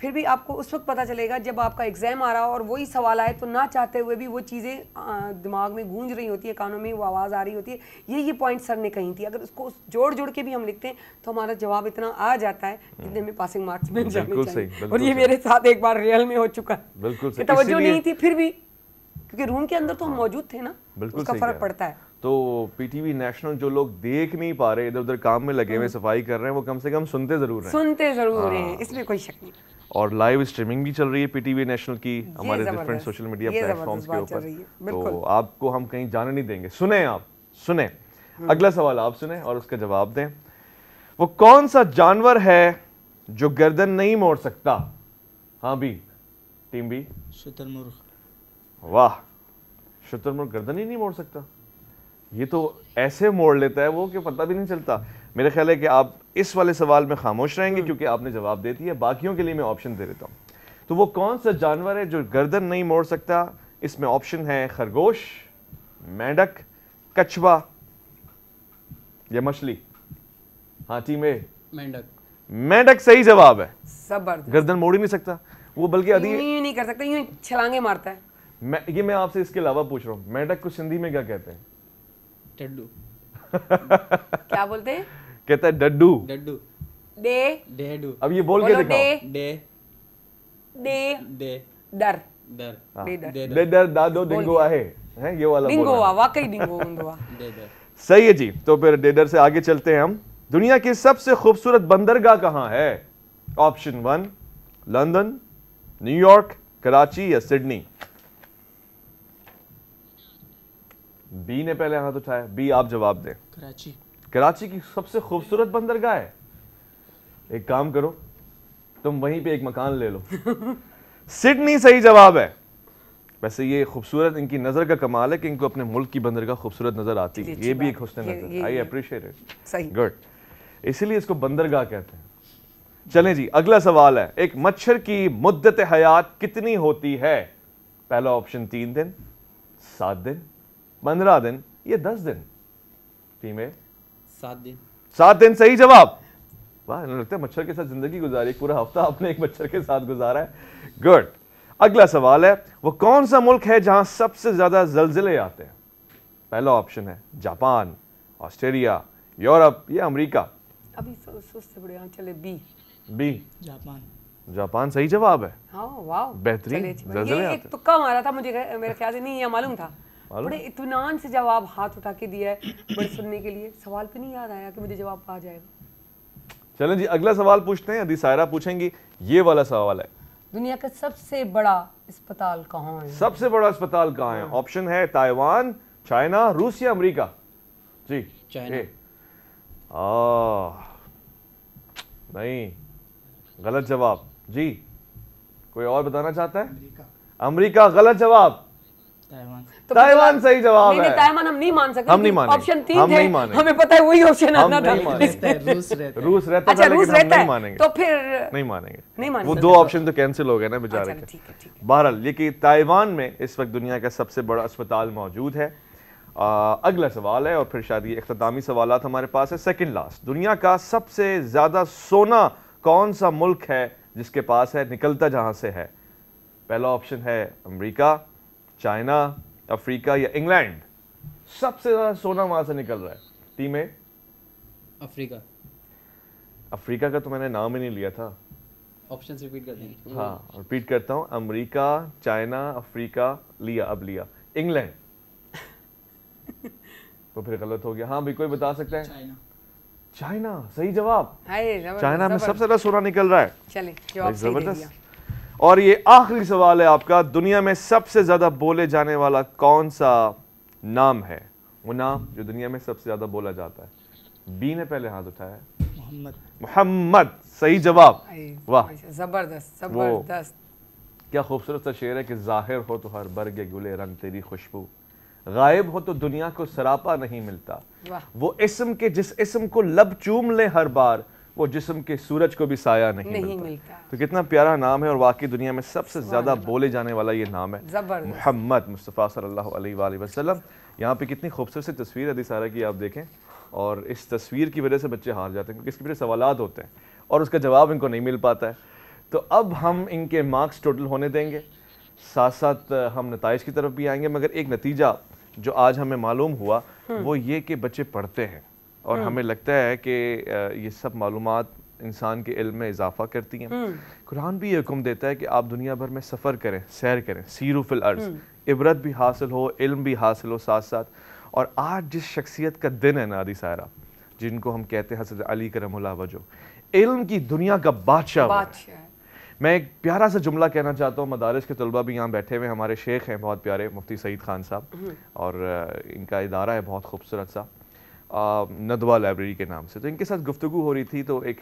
फिर भी आपको उस वक्त पता चलेगा जब आपका एग्ज़ाम आ रहा हो और वही सवाल आए तो ना चाहते हुए भी वो चीज़ें दिमाग में गूंज रही होती है कानों में वो आवाज़ आ रही होती है ये ये पॉइंट सर ने कही थी अगर उसको जोड़ जोड़ के भी हम लिखते हैं तो हमारा जवाब इतना आ जाता है जितने में पासिंग मार्क्स मिल जाते और ये मेरे साथ एक बार रियल में हो चुका बिल्कुल तो नहीं थी फिर भी क्योंकि रूम के अंदर तो हम हाँ। मौजूद थे ना उसका फ़र्क पड़ता है तो पीटीवी नेशनल जो लोग देख नहीं पा रहे इधर उधर काम में लगे हुए हाँ। सफाई कर रहे हैं वो कम से कम सुनते जरूर हैं सुनते जरूर हाँ। हैं इसमें कोई शक नहीं और लाइव स्ट्रीमिंग भी चल रही है पीटीवी नेशनल की हमारे डिफरेंट सोशल मीडिया प्लेटफॉर्म्स के ऊपर तो आपको हम कहीं जाने नहीं देंगे सुने आप सुने हम्म। अगला सवाल आप सुने और उसका जवाब दें वो कौन सा जानवर है जो गर्दन नहीं मोड़ सकता हाँ भी टीम भी शुतुरमुर्ग वाह शुतुरमुर्ग गर्दन ही नहीं मोड़ सकता ये तो ऐसे मोड़ लेता है वो कि पता भी नहीं चलता मेरे ख्याल है कि आप इस वाले सवाल में खामोश रहेंगे हम्म। क्योंकि आपने जवाब दे दिया बाकियों के लिए मैं ऑप्शन दे देता हूँ तो वो कौन सा जानवर है जो गर्दन नहीं मोड़ सकता इसमें ऑप्शन है खरगोश मेंढक कछुआ या मछली हाँ टीम ए मेंढक मेंढक सही जवाब है जबरदस्त गर्दन मोड़ ही नहीं सकता वो बल्कि अधिक नहीं, नहीं कर सकता यूं छलांगे मारता है मैं ये मैं आपसे इसके अलावा पूछ रहा हूँ मेंढक को सिंधी में क्या कहते हैं टड्डू क्या बोलते हैं कहता है डड्डू डड्डू डे डेडू अब ये बोल के दिखाओ डे डे डे डर डर हाँ। डे डर दादो डिंगोआ है हैं ये वाला डिंगोआ वाकई डिंगो डे डिंगोआ सही है जी तो फिर डेडर से आगे चलते हैं हम दुनिया की सबसे खूबसूरत बंदरगाह कहाँ है option one London New York Karachi या सिडनी बी ने पहले हाथ उठाया बी आप जवाब दें कराची कराची की सबसे खूबसूरत बंदरगाह है एक काम करो तुम वहीं पे एक मकान ले लो सिडनी सही जवाब है वैसे ये खूबसूरत इनकी नज़र का कमाल है कि इनको अपने मुल्क की बंदरगाह खूबसूरत नज़र आती है ये भी एक हुसन नज़र आई अप्रिशिएट इट गुड इसीलिए इसको बंदरगाह कहते हैं चलें जी अगला सवाल है एक मच्छर की मुद्दत हयात कितनी होती है पहला ऑप्शन तीन दिन सात दिन पंद्रह दिन या दस दिन फीमेल सात दिन सात दिन सही जवाब वाह इन्होंने लगता है मच्छर के साथ जिंदगी गुजारी पूरा हफ्ता आपने एक मच्छर के साथ गुजारा है गुड अगला सवाल है वो कौन सा मुल्क है जहां सबसे ज्यादा जलजिले आते हैं पहला ऑप्शन है जापान ऑस्ट्रेलिया यूरोप या अमेरिका अभी सबसे बड़े हाँ, चले बी बी जापान जापान सही जवाब है हाँ, बेहतरीन ये एक तुक्का मारा था मुझे मेरे ख्याल से नहीं यह मालूम था बड़े इतमान से जवाब हाथ उठा के दिया है बड़े सुनने के लिए सवाल पे नहीं याद आया कि मुझे जवाब आ जाएगा चलें जी अगला सवाल पूछते हैं सायरा पूछेंगी ये वाला सवाल है दुनिया का सबसे बड़ा अस्पताल कहाँ है सबसे बड़ा अस्पताल कहाँ है ऑप्शन है ताइवान चाइना रूस या अमरीका जी चाइना नहीं गलत जवाब जी कोई और बताना चाहता है अमरीका गलत जवाब ताइवान तो मतलब सही जवाब है ताइवान हम नहीं मान सकते हम नहीं माने ऑप्शन तीन हम नहीं माने हमें पता है वही ऑप्शन आना था रूस रहता रूस रहता अच्छा, रूस रहता है मानेंगे तो फिर नहीं मानेंगे नहीं मानेंगे वो दो ऑप्शन तो कैंसिल हो गए ना बेचारे अच्छा, के बहरहाल ये कि ताइवान में इस वक्त दुनिया का सबसे बड़ा अस्पताल मौजूद है अगला सवाल है और फिर शायद ये अख्तामी सवाल हमारे पास है सेकेंड लास्ट दुनिया का सबसे ज़्यादा सोना कौन सा मुल्क है जिसके पास है निकलता जहां से है पहला ऑप्शन है अमरीका चाइना अफ्रीका या इंग्लैंड सबसे ज़्यादा सोना वहां से निकल रहा है टीम ए अफ्रीका अफ्रीका का तो मैंने नाम ही नहीं लिया था ऑप्शन रिपीट कर देंगे हाँ रिपीट करता हूँ अमेरिका चाइना अफ्रीका लिया अब लिया इंग्लैंड तो फिर गलत हो गया हाँ भी कोई बता सकते हैं चाइना चाइना सही जवाब चाइना में सबसे ज्यादा सोना निकल रहा है जबरदस्त और ये आखिरी सवाल है आपका दुनिया में सबसे ज़्यादा बोले जाने वाला कौन सा नाम है वो नाम जो दुनिया में सबसे ज़्यादा बोला जाता है बी ने पहले हाथ उठाया मोहम्मद मोहम्मद सही जवाब वाह अच्छा, जबरदस्त जबरदस्त क्या खूबसूरत सा शेर है कि जाहिर हो तो हर बर्ग गुले रंग तेरी खुशबू गायब हो तो दुनिया को सरापा नहीं मिलता वो इसम के जिस इसम को लब चूम ले हर बार वो जिसम के सूरज को भी साया नहीं, नहीं मिलता।, मिलता तो कितना प्यारा नाम है और वाकई दुनिया में सबसे ज़्यादा बोले जाने वाला ये नाम है मोहम्मद मुस्तफ़ा सल्लल्लाहु अलैहि वसल्लम यहाँ पे कितनी खूबसूरत सी तस्वीर है सारा की आप देखें और इस तस्वीर की वजह से बच्चे हार जाते हैं क्योंकि इसके सवाल होते हैं और उसका जवाब इनको नहीं मिल पाता है तो अब हम इनके मार्क्स टोटल होने देंगे साथ साथ हम नतज की तरफ भी आएंगे मगर एक नतीजा जो आज हमें मालूम हुआ हम्म। वो ये कि बच्चे पढ़ते हैं और हम्म। हमें लगता है कि ये सब मालूम इंसान के इल्म में इजाफा करती हैं हम्म। कुरान भी ये हुक्म देता है कि आप दुनिया भर में सफ़र करें सैर करें सीरू अर्ज हम्म। इबरत भी हासिल हो इल्म भी हासिल हो साथ साथ और आज जिस शख्सियत का दिन है नादी सारा जिनको हम कहते हैं हजरत अली करमल्ला वजो इल्म की दुनिया का बादशाह मैं एक प्यारा सा जुमला कहना चाहता हूँ मदारस के तलबा भी यहाँ बैठे हुए हमारे शेख हैं बहुत प्यारे मुफ्ती सईद खान साहब और इनका इदारा है बहुत खूबसूरत सा नदवा लाइब्रेरी के नाम से तो इनके साथ गुफ्तु हो रही थी तो एक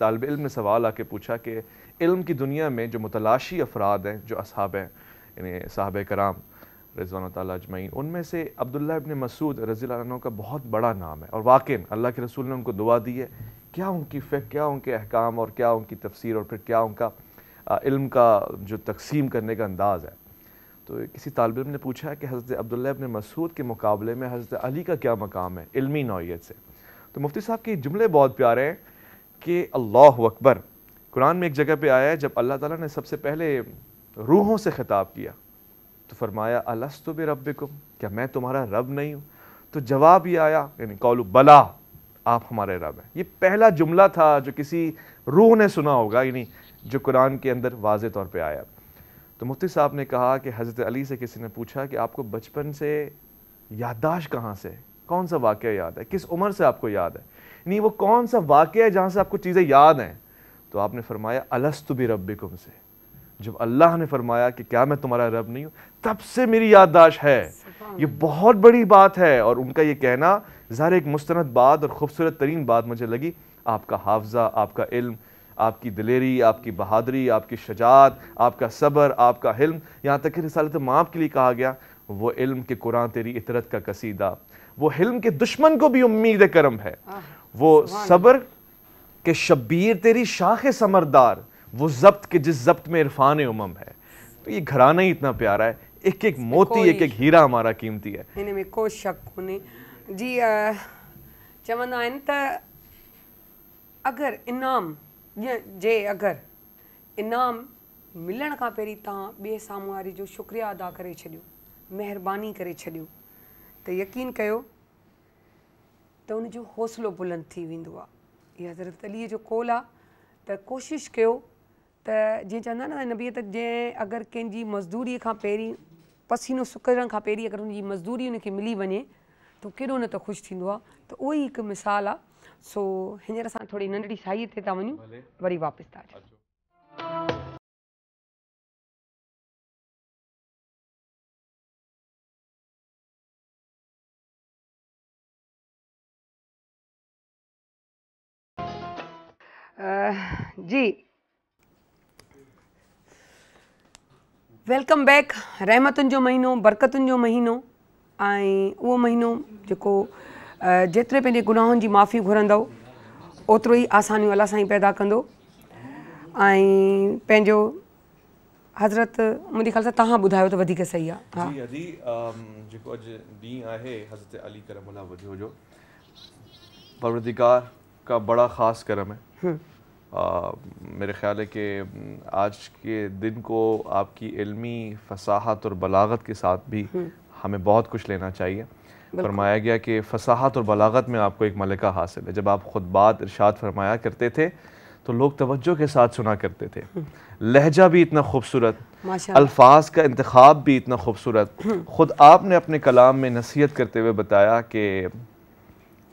तालब इल्म ने सवाल आके पूछा कि इल्म की दुनिया में जो मुतलाशी अफराद हैं जो असहाब हैं यानी साहब कराम रजवान तजमैन उनमें से अब्दुल्ला इबन मसूद रज़ी का बहुत बड़ा नाम है और वाकई अल्लाह के रसूल ने उनको दुआ दी है क्या उनकी फ़िक क्या उनके अहकाम और क्या उनकी तफसीर और फिर क्या उनका इल्म का जो तकसीम करने का अंदाज़ है तो किसी तालब ने पूछा कि हज़रत अब्दुल्ला इबन मसूद के मुकाबले में हज़रत अली का क्या मकाम है इलमी नौीयत से तो मुफ्ती साहब के जुमले बहुत प्यारे हैं कि अल्लाह अकबर कुरान में एक जगह पर आया है जब अल्लाह ताली ने सबसे पहले रूहों से ख़िताब किया तो फरमाया तो बे रब क्या मैं तुम्हारा रब नहीं हूँ तो जवाब ये आया यानी कौलू बला आप हमारे रब हैं ये पहला जुमला था जो किसी रूह ने सुना होगा यानी जो कुरान के अंदर वाज तौर पर आया तो मुफ्ती साहब ने कहा कि हज़रत अली से किसी ने पूछा कि आपको बचपन से याददाश्त कहाँ से कौन सा वाक़ याद है किस उम्र से आपको याद है नहीं वो कौन सा वाक़ है जहाँ से आपको चीज़ें याद हैं तो आपने फरमाया अलस्त भी रब्बिकुम से जब अल्लाह ने फरमाया कि क्या मैं तुम्हारा रब नहीं हूँ तब से मेरी याददाश्त है ये बहुत बड़ी बात है और उनका ये कहना ज़ाहिर एक मुस्ंद बात और ख़ूबसूरत तरीन बात मुझे लगी आपका हाफजा आपका इल्म आपकी दिलेरी आपकी बहादरी आपकी शजात आपका सब्र आपका हिल्म यहाँ तक कि रसालत माप के लिए कहा गया वो इल्म के कुरान तेरी इतरत का कसीदा वो हिल्म के दुश्मन को भी उम्मीद करम है वो सब्र के शब्बीर तेरी शाख समरदार वो जब्त के जिस जब्त में इरफान उमम है तो ये घराना ही इतना प्यारा है एक एक मोती एक एक हीरा हमारा कीमती है हिन में को शक कोन्हे जी चवंदा आहिनि त अगरि इनाम जे अगरि इनाम मिलण खां पहिरीं तव्हां ॿिए साम्हूं वारे जो शुक्रिया अदा करे छॾियो महिरबानी करे छॾियो त यकीन कयो त हुन हौसलो बुलंद थी वेंदो आहे इहा ज़रूरु तलीअ जो कोल आहे त कोशिशि कयो त जीअं चवंदा नबीअ त जंहिं अगरि कंहिंजी मज़दूरीअ खां पहिरीं पसीनो सुकण खां पहिरीं अगरि उन मज़दूरी उन मिली वञे त केॾो न त ख़ुशि थींदो आहे त उहो मिसाल आहे सो हींअर असां थोरी नंढड़ी साईअ ते वरी वापसि था अचूं जी वेलकम बैक रहमतुनि जो महीनो बरकतुनि जो महीनो ऐं उहो महीनो जेको जेतिरे पैं गुनाहनि की माफ़ी घुरंदव ओतिरो ई आसानियूं अला साईं पैदा कौ हज़रत मुझे ख़्याल से तुम बुधा तो सही है जी हज़रत अली करम जो परवरदिगार का बड़ा ख़ास करम है आ, हम्म। मेरे ख्याल है कि आज के दिन को आपकी इलमी फसाहत और बलागत के साथ भी हम्म। हमें बहुत कुछ लेना चाहिए फरमाया गया कि फसाहत और बलागत में आपको एक मलिका हासिल है जब आप खुद बात इर्शाद फरमाया करते थे तो लोग तवज्जो के साथ सुना करते थे हम्म। लहजा भी इतना खूबसूरत अल्फाज का इंतखब भी इतना खूबसूरत हम्म। ख़ुद आपने अपने कलाम में नसीहत करते हुए बताया कि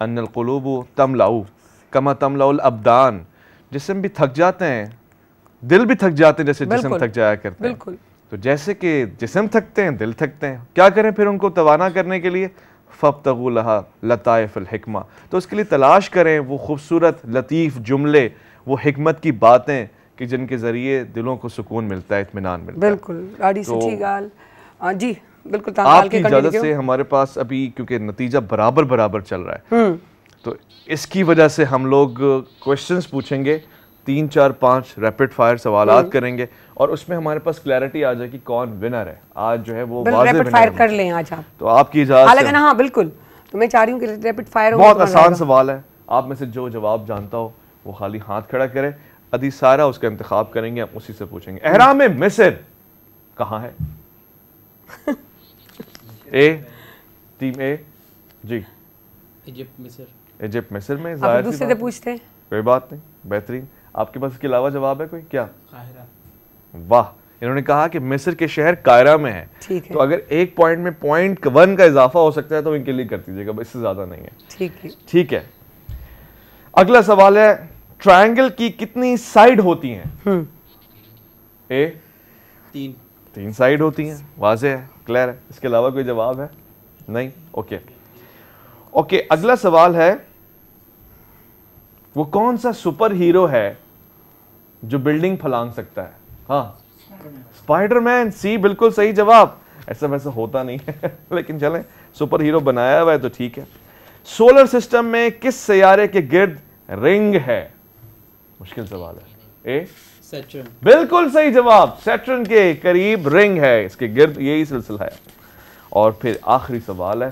अनलकलूब तम लाऊ कमा तम लाउल अबदान जिसम भी थक जाते हैं दिल भी थक जाते हैं जैसे जिसम थक जाया करते हैं तो जैसे कि जिसम थकते हैं दिल थकते हैं क्या करें फिर उनको तोाना करने के लिए फ़बतगुल्हा लताफ़लहकमा तो उसके लिए तलाश करें वो खूबसूरत लतीफ़ जुमले वो हमत की बातें कि जिनके ज़रिए दिलों को सुकून मिलता है इतमान मिलता बिल्कुल है बिल्कुल तो, जी बिल्कुल आपकी इजाज़त से हमारे पास अभी क्योंकि नतीजा बराबर बराबर चल रहा है हम्म। तो इसकी वजह से हम लोग क्वेश्चन पूछेंगे तीन चार पांच रैपिड फायर सवाल करेंगे और उसमें हमारे पास क्लैरिटी आ जाए कि कौन विनर है आज जो है वो रैपिड फायर कर लें आज आप तो आपकी इजाजत हाँ बिल्कुल तो मैं चाह रही हूँ रैपिड फायर बहुत तो आसान सवाल है आप में से जो जवाब जानता हो वो खाली हाथ खड़ा करे अदी सारा उसका इंतखब करेंगे आप उसी से पूछेंगे हम्म। एहराम मिसर कहाँ है ए टीम ए जी इजिप्ट मिसर इजिप्ट मिसर में दूसरे से पूछते हैं कोई बात नहीं बेहतरीन आपके पास इसके अलावा जवाब है कोई क्या वाह इन्होंने कहा कि मिस्र के शहर कायरा में है, है। तो अगर एक पॉइंट में पॉइंट वन का इजाफा हो सकता है तो इनके लिए कर दीजिएगा इससे ज्यादा नहीं है ठीक है ठीक है अगला सवाल है ट्रायंगल की कितनी साइड होती हैं हम्म। ए तीन तीन साइड होती हैं वाजे है क्लियर है इसके अलावा कोई जवाब है नहीं ओके ओके अगला सवाल है वो कौन सा सुपर हीरो है जो बिल्डिंग फलांग सकता है हाँ स्पाइडरमैन सी बिल्कुल सही जवाब ऐसा वैसा होता नहीं है लेकिन चले सुपर हीरो बनाया हुआ है तो ठीक है सोलर सिस्टम में किस सियारे के गिर्द रिंग है मुश्किल सवाल है ए सैटर्न बिल्कुल सही जवाब सैटर्न के करीब रिंग है इसके गिर्द यही सिलसिला है और फिर आखिरी सवाल है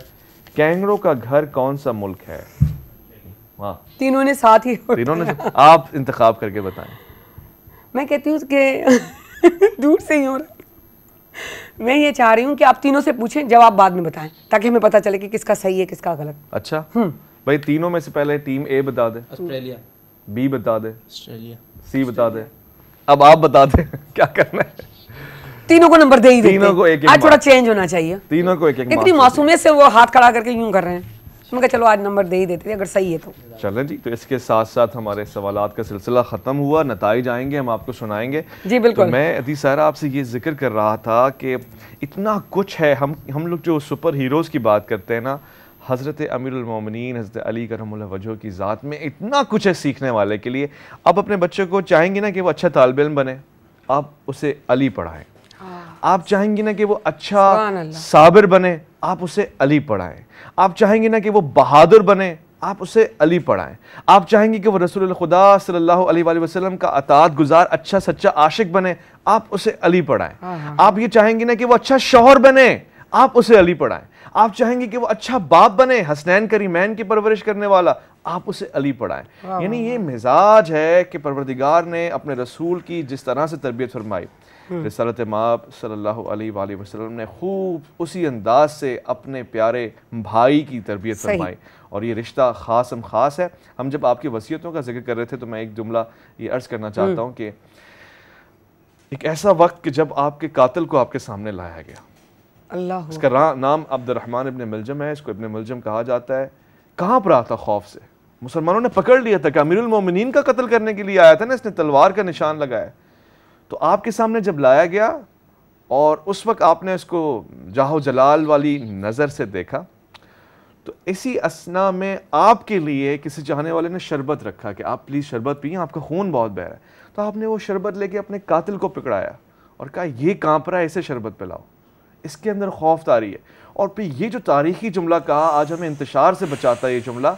कैंगरो का घर कौन सा मुल्क है हाँ। तीनों ने साथ ही तीनों ने आप इंतखाब करके बताएं मैं कहती हूँ कि दूर से ही हो रहा मैं ये चाह रही हूँ कि आप तीनों से पूछें जवाब बाद में बताएं ताकि हमें पता चले कि किसका सही है किसका गलत अच्छा हम्म। भाई तीनों में से पहले टीम ए बता दे ऑस्ट्रेलिया बी बता दे ऑस्ट्रेलिया सी बता दे अब आप बता दे क्या करना है तीनों को नंबर दे ही तीनों को एक, आज थोड़ा चेंज होना चाहिए तीनों को एक एक इतनी मासूमियत से वो हाथ खड़ा करके यूं कर रहे हैं तो मैंने कहा चलो आज नंबर दे ही देते थे अगर सही है तो चलें जी तो इसके साथ साथ हमारे सवाल का सिलसिला ख़त्म हुआ नतज आएंगे हम आपको सुनाएंगे जी बिल्कुल तो मैं अदी सारा आपसे ये जिक्र कर रहा था कि इतना कुछ है हम हम लोग जो सुपर हीरोज़ की बात करते हैं ना हज़रत अमीरमिन हज़रत अली करम वजह की ज़ात में इतना कुछ है सीखने वाले के लिए आप अपने बच्चों को चाहेंगे ना कि वो अच्छा तालब इम बने आप उसे अली पढ़ाएँ आप चाहेंगी ना कि वो अच्छा साबिर बने आप उसे अली पढ़ाएं आप चाहेंगी ना कि वो बहादुर बने आप उसे अली पढ़ाएं आप चाहेंगे कि वो रसूल खुदा सल्लल्लाहु अलैहि वसल्लम का अतात गुजार अच्छा सच्चा आशिक बने आप उसे अली पढ़ाएं हाँ, हाँ। आप ये चाहेंगे ना कि वो अच्छा शोहर बने आप उसे अली पढ़ाएं आप चाहेंगे कि वो अच्छा बाप बने हसनैन करीमैन की परवरिश करने वाला आप उसे अली पढ़ाएं यानी ये मिजाज है कि परवरदिगार ने अपने रसूल की जिस तरह से तरबियत फरमाई हम्म। रसालत माब सल्लल्लाहु अलैहि वसल्लम ने खूब उसी अंदाज से अपने प्यारे भाई की तरबियत फरमाई और ये रिश्ता ख़ास हम ख़ास है हम जब आपकी वसीयतों का जिक्र कर रहे थे तो मैं एक जुमला ये अर्ज़ करना हम्म। चाहता हूँ कि एक ऐसा वक्त कि जब आपके कातिल को आपके सामने लाया गया अल्लाह इसका नाम अब्दुलरहमान इबन मिलजम है इसको इबन मिलजम कहा जाता है कहाँ पर आता खौफ से मुसलमानों ने पकड़ लिया था कि अमीरमिन का कत्ल करने के लिए आया था ना इसने तलवार का निशान लगाया तो आपके सामने जब लाया गया और उस वक्त आपने उसको जाहो जलाल वाली नज़र से देखा तो इसी असना में आपके लिए किसी चाहने वाले ने शरबत रखा कि आप प्लीज़ शरबत पिए आपका खून बहुत बह रहा है तो आपने वो शरबत लेके अपने कातिल को पकड़ाया और कहा ये कांप रहा है इसे शरबत पिलाओ इसके अंदर खौफ तारी है और फिर ये जो तारीखी जुमला कहा आज हमें इंतशार से बचाता है ये जुमला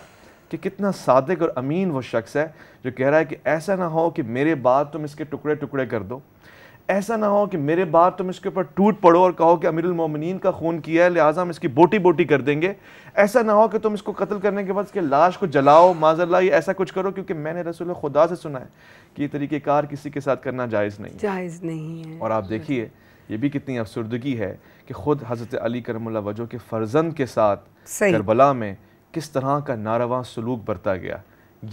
कि कितना सादक और अमीन वो शख्स है जो कह रहा है कि ऐसा ना हो कि मेरे बाद तुम इसके टुकड़े टुकड़े कर दो ऐसा ना हो कि मेरे बाद तुम इसके ऊपर टूट पड़ो और कहो कि अमीरमिन का खून किया है लिहाजा हम इसकी बोटी बोटी कर देंगे ऐसा ना हो कि तुम इसको कत्ल करने के बाद इसके लाश को जलाओ माजल्ला ये ऐसा कुछ करो क्योंकि मैंने रसूल खुदा से सुना है कि ये तरीक़ेकार किसी के साथ करना जायज़ नहीं जायज़ नहीं है और आप देखिए ये भी कितनी अफसरदगी है कि ख़ुद हज़रत अली करमल वजह के फ़र्जंद के साथ करबला में किस तरह का नारवा सलूक बरता गया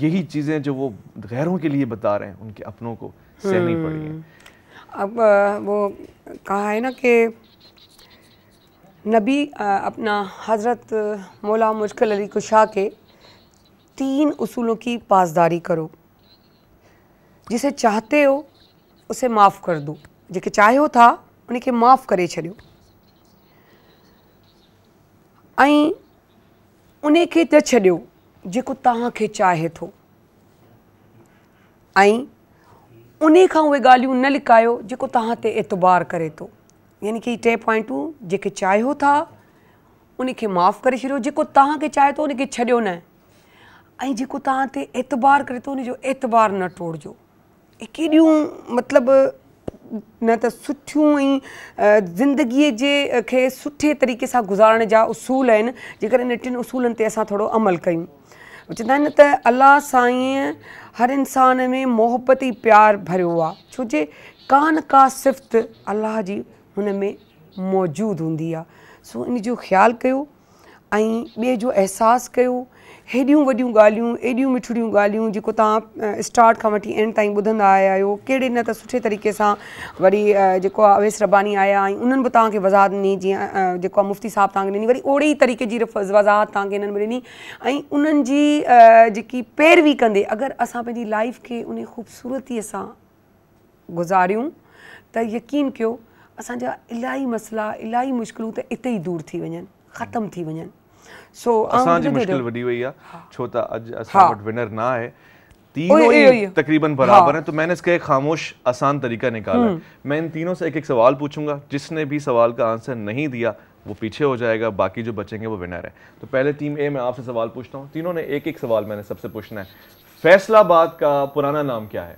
यही चीज़ें जो वो गैरों के लिए बता रहे हैं उनके अपनों को सहनी पड़ी हम्म। अब वो कहा है ना कि नबी अपना हज़रत मौला मुश्किल अली कुशा के तीन उसूलों की पासदारी करो जिसे चाहते हो उसे माफ़ कर दो चाहे हो था उन्हें माफ़ करे छो उन खे त छॾियो जेको तव्हांखे चाहे थो ऐं उन खां उहे ॻाल्हियूं न लिकायो जेको तव्हां ते एतबार करे थो यानी की टे पॉइंटूं जेके चाहियो था उन खे माफ़ु करे छॾियो जेको तव्हांखे चाहे थो उन खे छॾियो न ऐं जेको तव्हां ते एतबार करे थो उनजो एतबार न टोड़जो केॾियूं मतिलबु न त सुठियूं ऐं ज़िंदगीअ जे खे सुठे तरीक़े सां गुज़ारण जा उसूल आहिनि जेकर इन टिनि उसूलनि ते असां थोरो अमल कयूं चवंदा आहिनि त अलाह साईं हर इंसान में मोहबत ई प्यारु भरियो आहे छो जे कान का सिफ़्त अलाह जी हुन में मौजूदु हूंदी आहे सो इन जो ख़्यालु कयो ऐं ॿिए जो अहसासु कयो हेॾियूं वॾियूं ॻाल्हियूं हेॾियूं मिठड़ियूं ॻाल्हियूं जेको तव्हां स्टाट खां वठी एंड ताईं ॿुधंदा आया आहियो कहिड़े न त सुठे तरीक़े सां वरी जेको आहे अवेस रबबानी आया ऐं उन्हनि बि तव्हांखे वज़ाहत ॾिनी जीअं जेको आहे मुफ़्ती साहबु तव्हांखे ॾिनी वरी ओड़े ई तरीक़े जी वज़ाहत तव्हांखे हिननि में ॾिनी ऐं उन्हनि जी जेकी पैरवी कंदे अगरि असां पंहिंजी लाइफ खे उन ख़ूबसूरतीअ सां गुज़ारियूं त यकीन कयो असांजा इलाही मसला इलाही मुश्किलूं त इते ई दूरि थी वञनि ख़तमु थी वञनि सो असां जी मुश्किल वडी हुई आहे हाँ। छोटा आज अॼु हाँ। विनर ना है तीनों ही तकरीबन बराबर हाँ। हैं तो मैंने इसका एक खामोश आसान तरीका निकाला हम्म। मैं इन तीनों से एक एक सवाल पूछूंगा जिसने भी सवाल का आंसर नहीं दिया वो पीछे हो जाएगा बाकी जो बचेंगे वो विनर है तो पहले टीम ए में आपसे सवाल पूछता हूँ तीनों ने एक एक सवाल मैंने सबसे पूछना है फैसलाबाद का पुराना नाम क्या है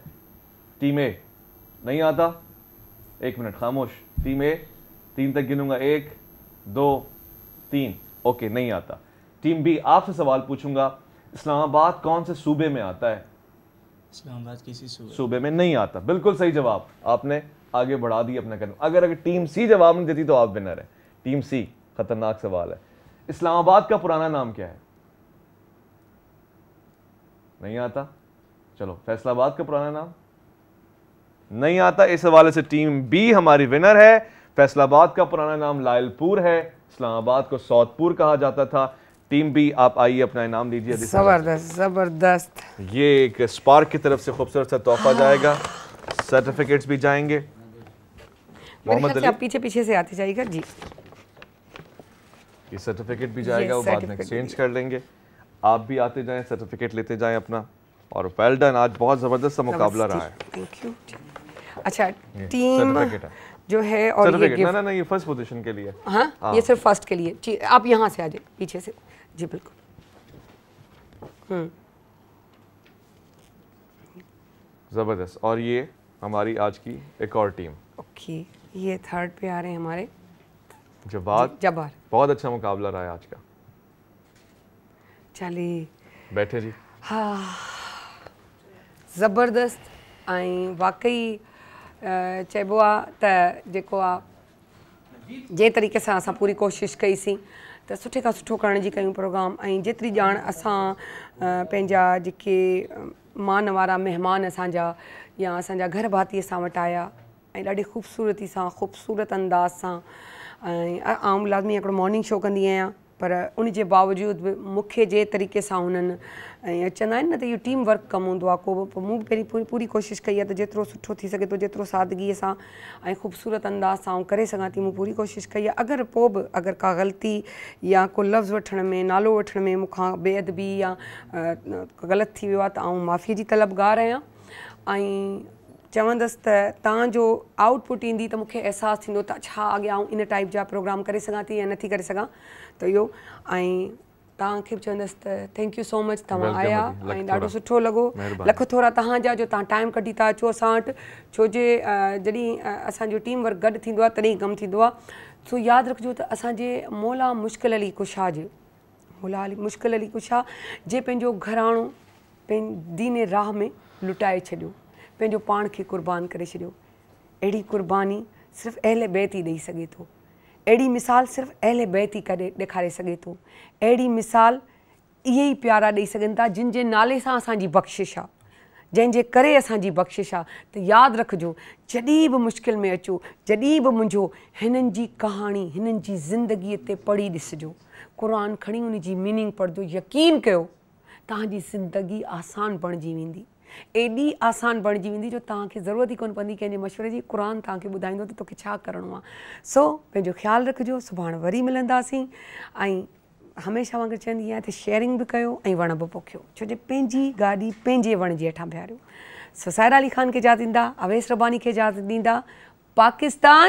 टीम ए नहीं आता एक मिनट खामोश टीम ए तीन तक गिनूंगा एक दो तीन ओके नहीं आता टीम बी आपसे सवाल पूछूंगा इस्लामाबाद कौन से सूबे में आता है इस्लामाबाद किसी सूबे सूबे में नहीं आता बिल्कुल सही जवाब आपने आगे बढ़ा दी अपना कदम अगर अगर टीम सी जवाब नहीं देती तो आप विनर है टीम सी खतरनाक सवाल है इस्लामाबाद का पुराना नाम क्या है नहीं आता चलो फैसलाबाद का पुराना नाम नहीं आता इस हवाले से टीम बी हमारी विनर है फैसलाबाद का पुराना नाम लायलपुर है इस्लामाबाद को सौदपुर कहा जाता था टीम भी आप आइए अपना इनाम दीजिए जबरदस्त जबरदस्त ये एक स्पार्क की तरफ से खूबसूरत सा तोहफा हाँ। जाएगा सर्टिफिकेट्स भी जाएंगे मोहम्मद अली पीछे पीछे से आते जाएगा जी ये सर्टिफिकेट भी जाएगा वो बाद में एक्सचेंज कर लेंगे आप भी आते जाएं सर्टिफिकेट लेते जाएं अपना और वेल डन आज बहुत ज़बरदस्त सा मुकाबला रहा है थैंक यू अच्छा टीम जो है और ये ना ना ये फर्स्ट पोजीशन के लिए हां ये हाँ। सिर्फ फर्स्ट के लिए आप यहां से आ जाए पीछे से जी बिल्कुल हम्म। ज़बरदस्त और ये हमारी आज की एक और टीम ओके ये थर्ड पे आ रहे हैं हमारे जबार जबार बहुत अच्छा मुकाबला रहा है आज का चलिए बैठे जी हाँ ज़बरदस्त आई वाकई चइबो आ जे तरीक़े से अस हाँ, हाँ, पूरी कोशिश कई सी त सुठे खां सुठो करण जी कयूं प्रोग्राम ऐं जेतिरी ॼाण असां पंहिंजा जेके मान वारा महिमान असांजा या असांजा घर भाती असां वटि आया ऐं ॾाढी ख़ूबसूरती सां ख़ूबसूरत अंदाज़ सां ऐं आम लाज़मी हिकिड़ो मोर्निंग शो कंदी आहियां पर उन जे बावजूदि बि मूंखे जे तरीक़े सां उन्हनि ऐं चवंदा आहिनि न त इहो टीम वर्क कमु हूंदो आहे को बि पोइ मूं पहिरीं पूरी पूरी कोशिशि कई आहे त जेतिरो सुठो थी सघे थो जेतिरो सादगीअ सां ऐं ख़ूबसूरत अंदाज़ सां ऐं करे सघां थी मूं पूरी कोशिशि कई आहे अगरि पोइ बि अगरि का ग़लती या को लफ़्ज़ वठण में नालो वठण में मूंखां बेअदबी या ग़लति थी वियो आहे त मां माफ़ीअ जी तलब आहियां ऐं चवंदसि त तव्हांजो आउटपुट ईंदी त मूंखे अहसासु थींदो इन टाइप जा प्रोग्राम करे सघां या नथी करे त इहो ऐं तव्हांखे बि चवंदसि त थैंक्यू सो मच तव्हां आया ऐं ॾाढो सुठो लॻो लख थोरा तव्हांजा जो तव्हां टाइम कढी था अचो असां वटि छो जे जॾहिं असांजो टीम वर्क गॾु थींदो आहे तॾहिं कमु थींदो आहे सो यादि रखिजो त असांजे मोला मुश्किल अली कुशा जे मोला अली मुश्किल अली कुशा जे पंहिंजो घराणो पंहिंजे राह में लुटाए छॾियो पंहिंजो पाण खे क़ुर्बान करे छॾियो अहिड़ी कुर्बानी सिर्फ़ु अहिल बैत ई ॾेई सघे थो अहिड़ी मिसाल सिर्फ़ु बैत बहिती करे ॾेखारे सघे थो अहिड़ी मिसाल इहे ई प्यारा ॾेई सघनि था जिन जे नाले सां असांजी बख़्शिश आहे जंहिंजे करे असांजी बख़्शिश आहे त यादि रखिजो जॾहिं बि मुश्किल में अचो जॾहिं बि मुंहिंजो हिननि जी कहाणी हिननि जी ज़िंदगीअ ते पढ़ी ॾिसिजो क़ुरान खणी उनजी मीनिंग पढ़िजो यकीन कयो तव्हांजी ज़िंदगी बणजी वेंदी एॾी आसान बणिजी वेंदी जो तव्हांखे ज़रूरत ई कोन पवंदी कंहिंजे मशवरे जी क़ुर तव्हांखे ॿुधाईंदो त तोखे छा करिणो आहे सो पंहिंजो ख़्यालु रखिजो सुभाणे वरी मिलंदासीं ऐं हमेशह वांगुरु चवंदी आहियां त शेयरिंग बि कयो ऐं वण बि पोखियो छो जो पंहिंजी गाॾी पंहिंजे वण जे हेठां बीहारियो सो साहिरा अली ख़ान खे यादि ॾींदा अवेस रबानी खे यादि ॾींदा पाकिस्तान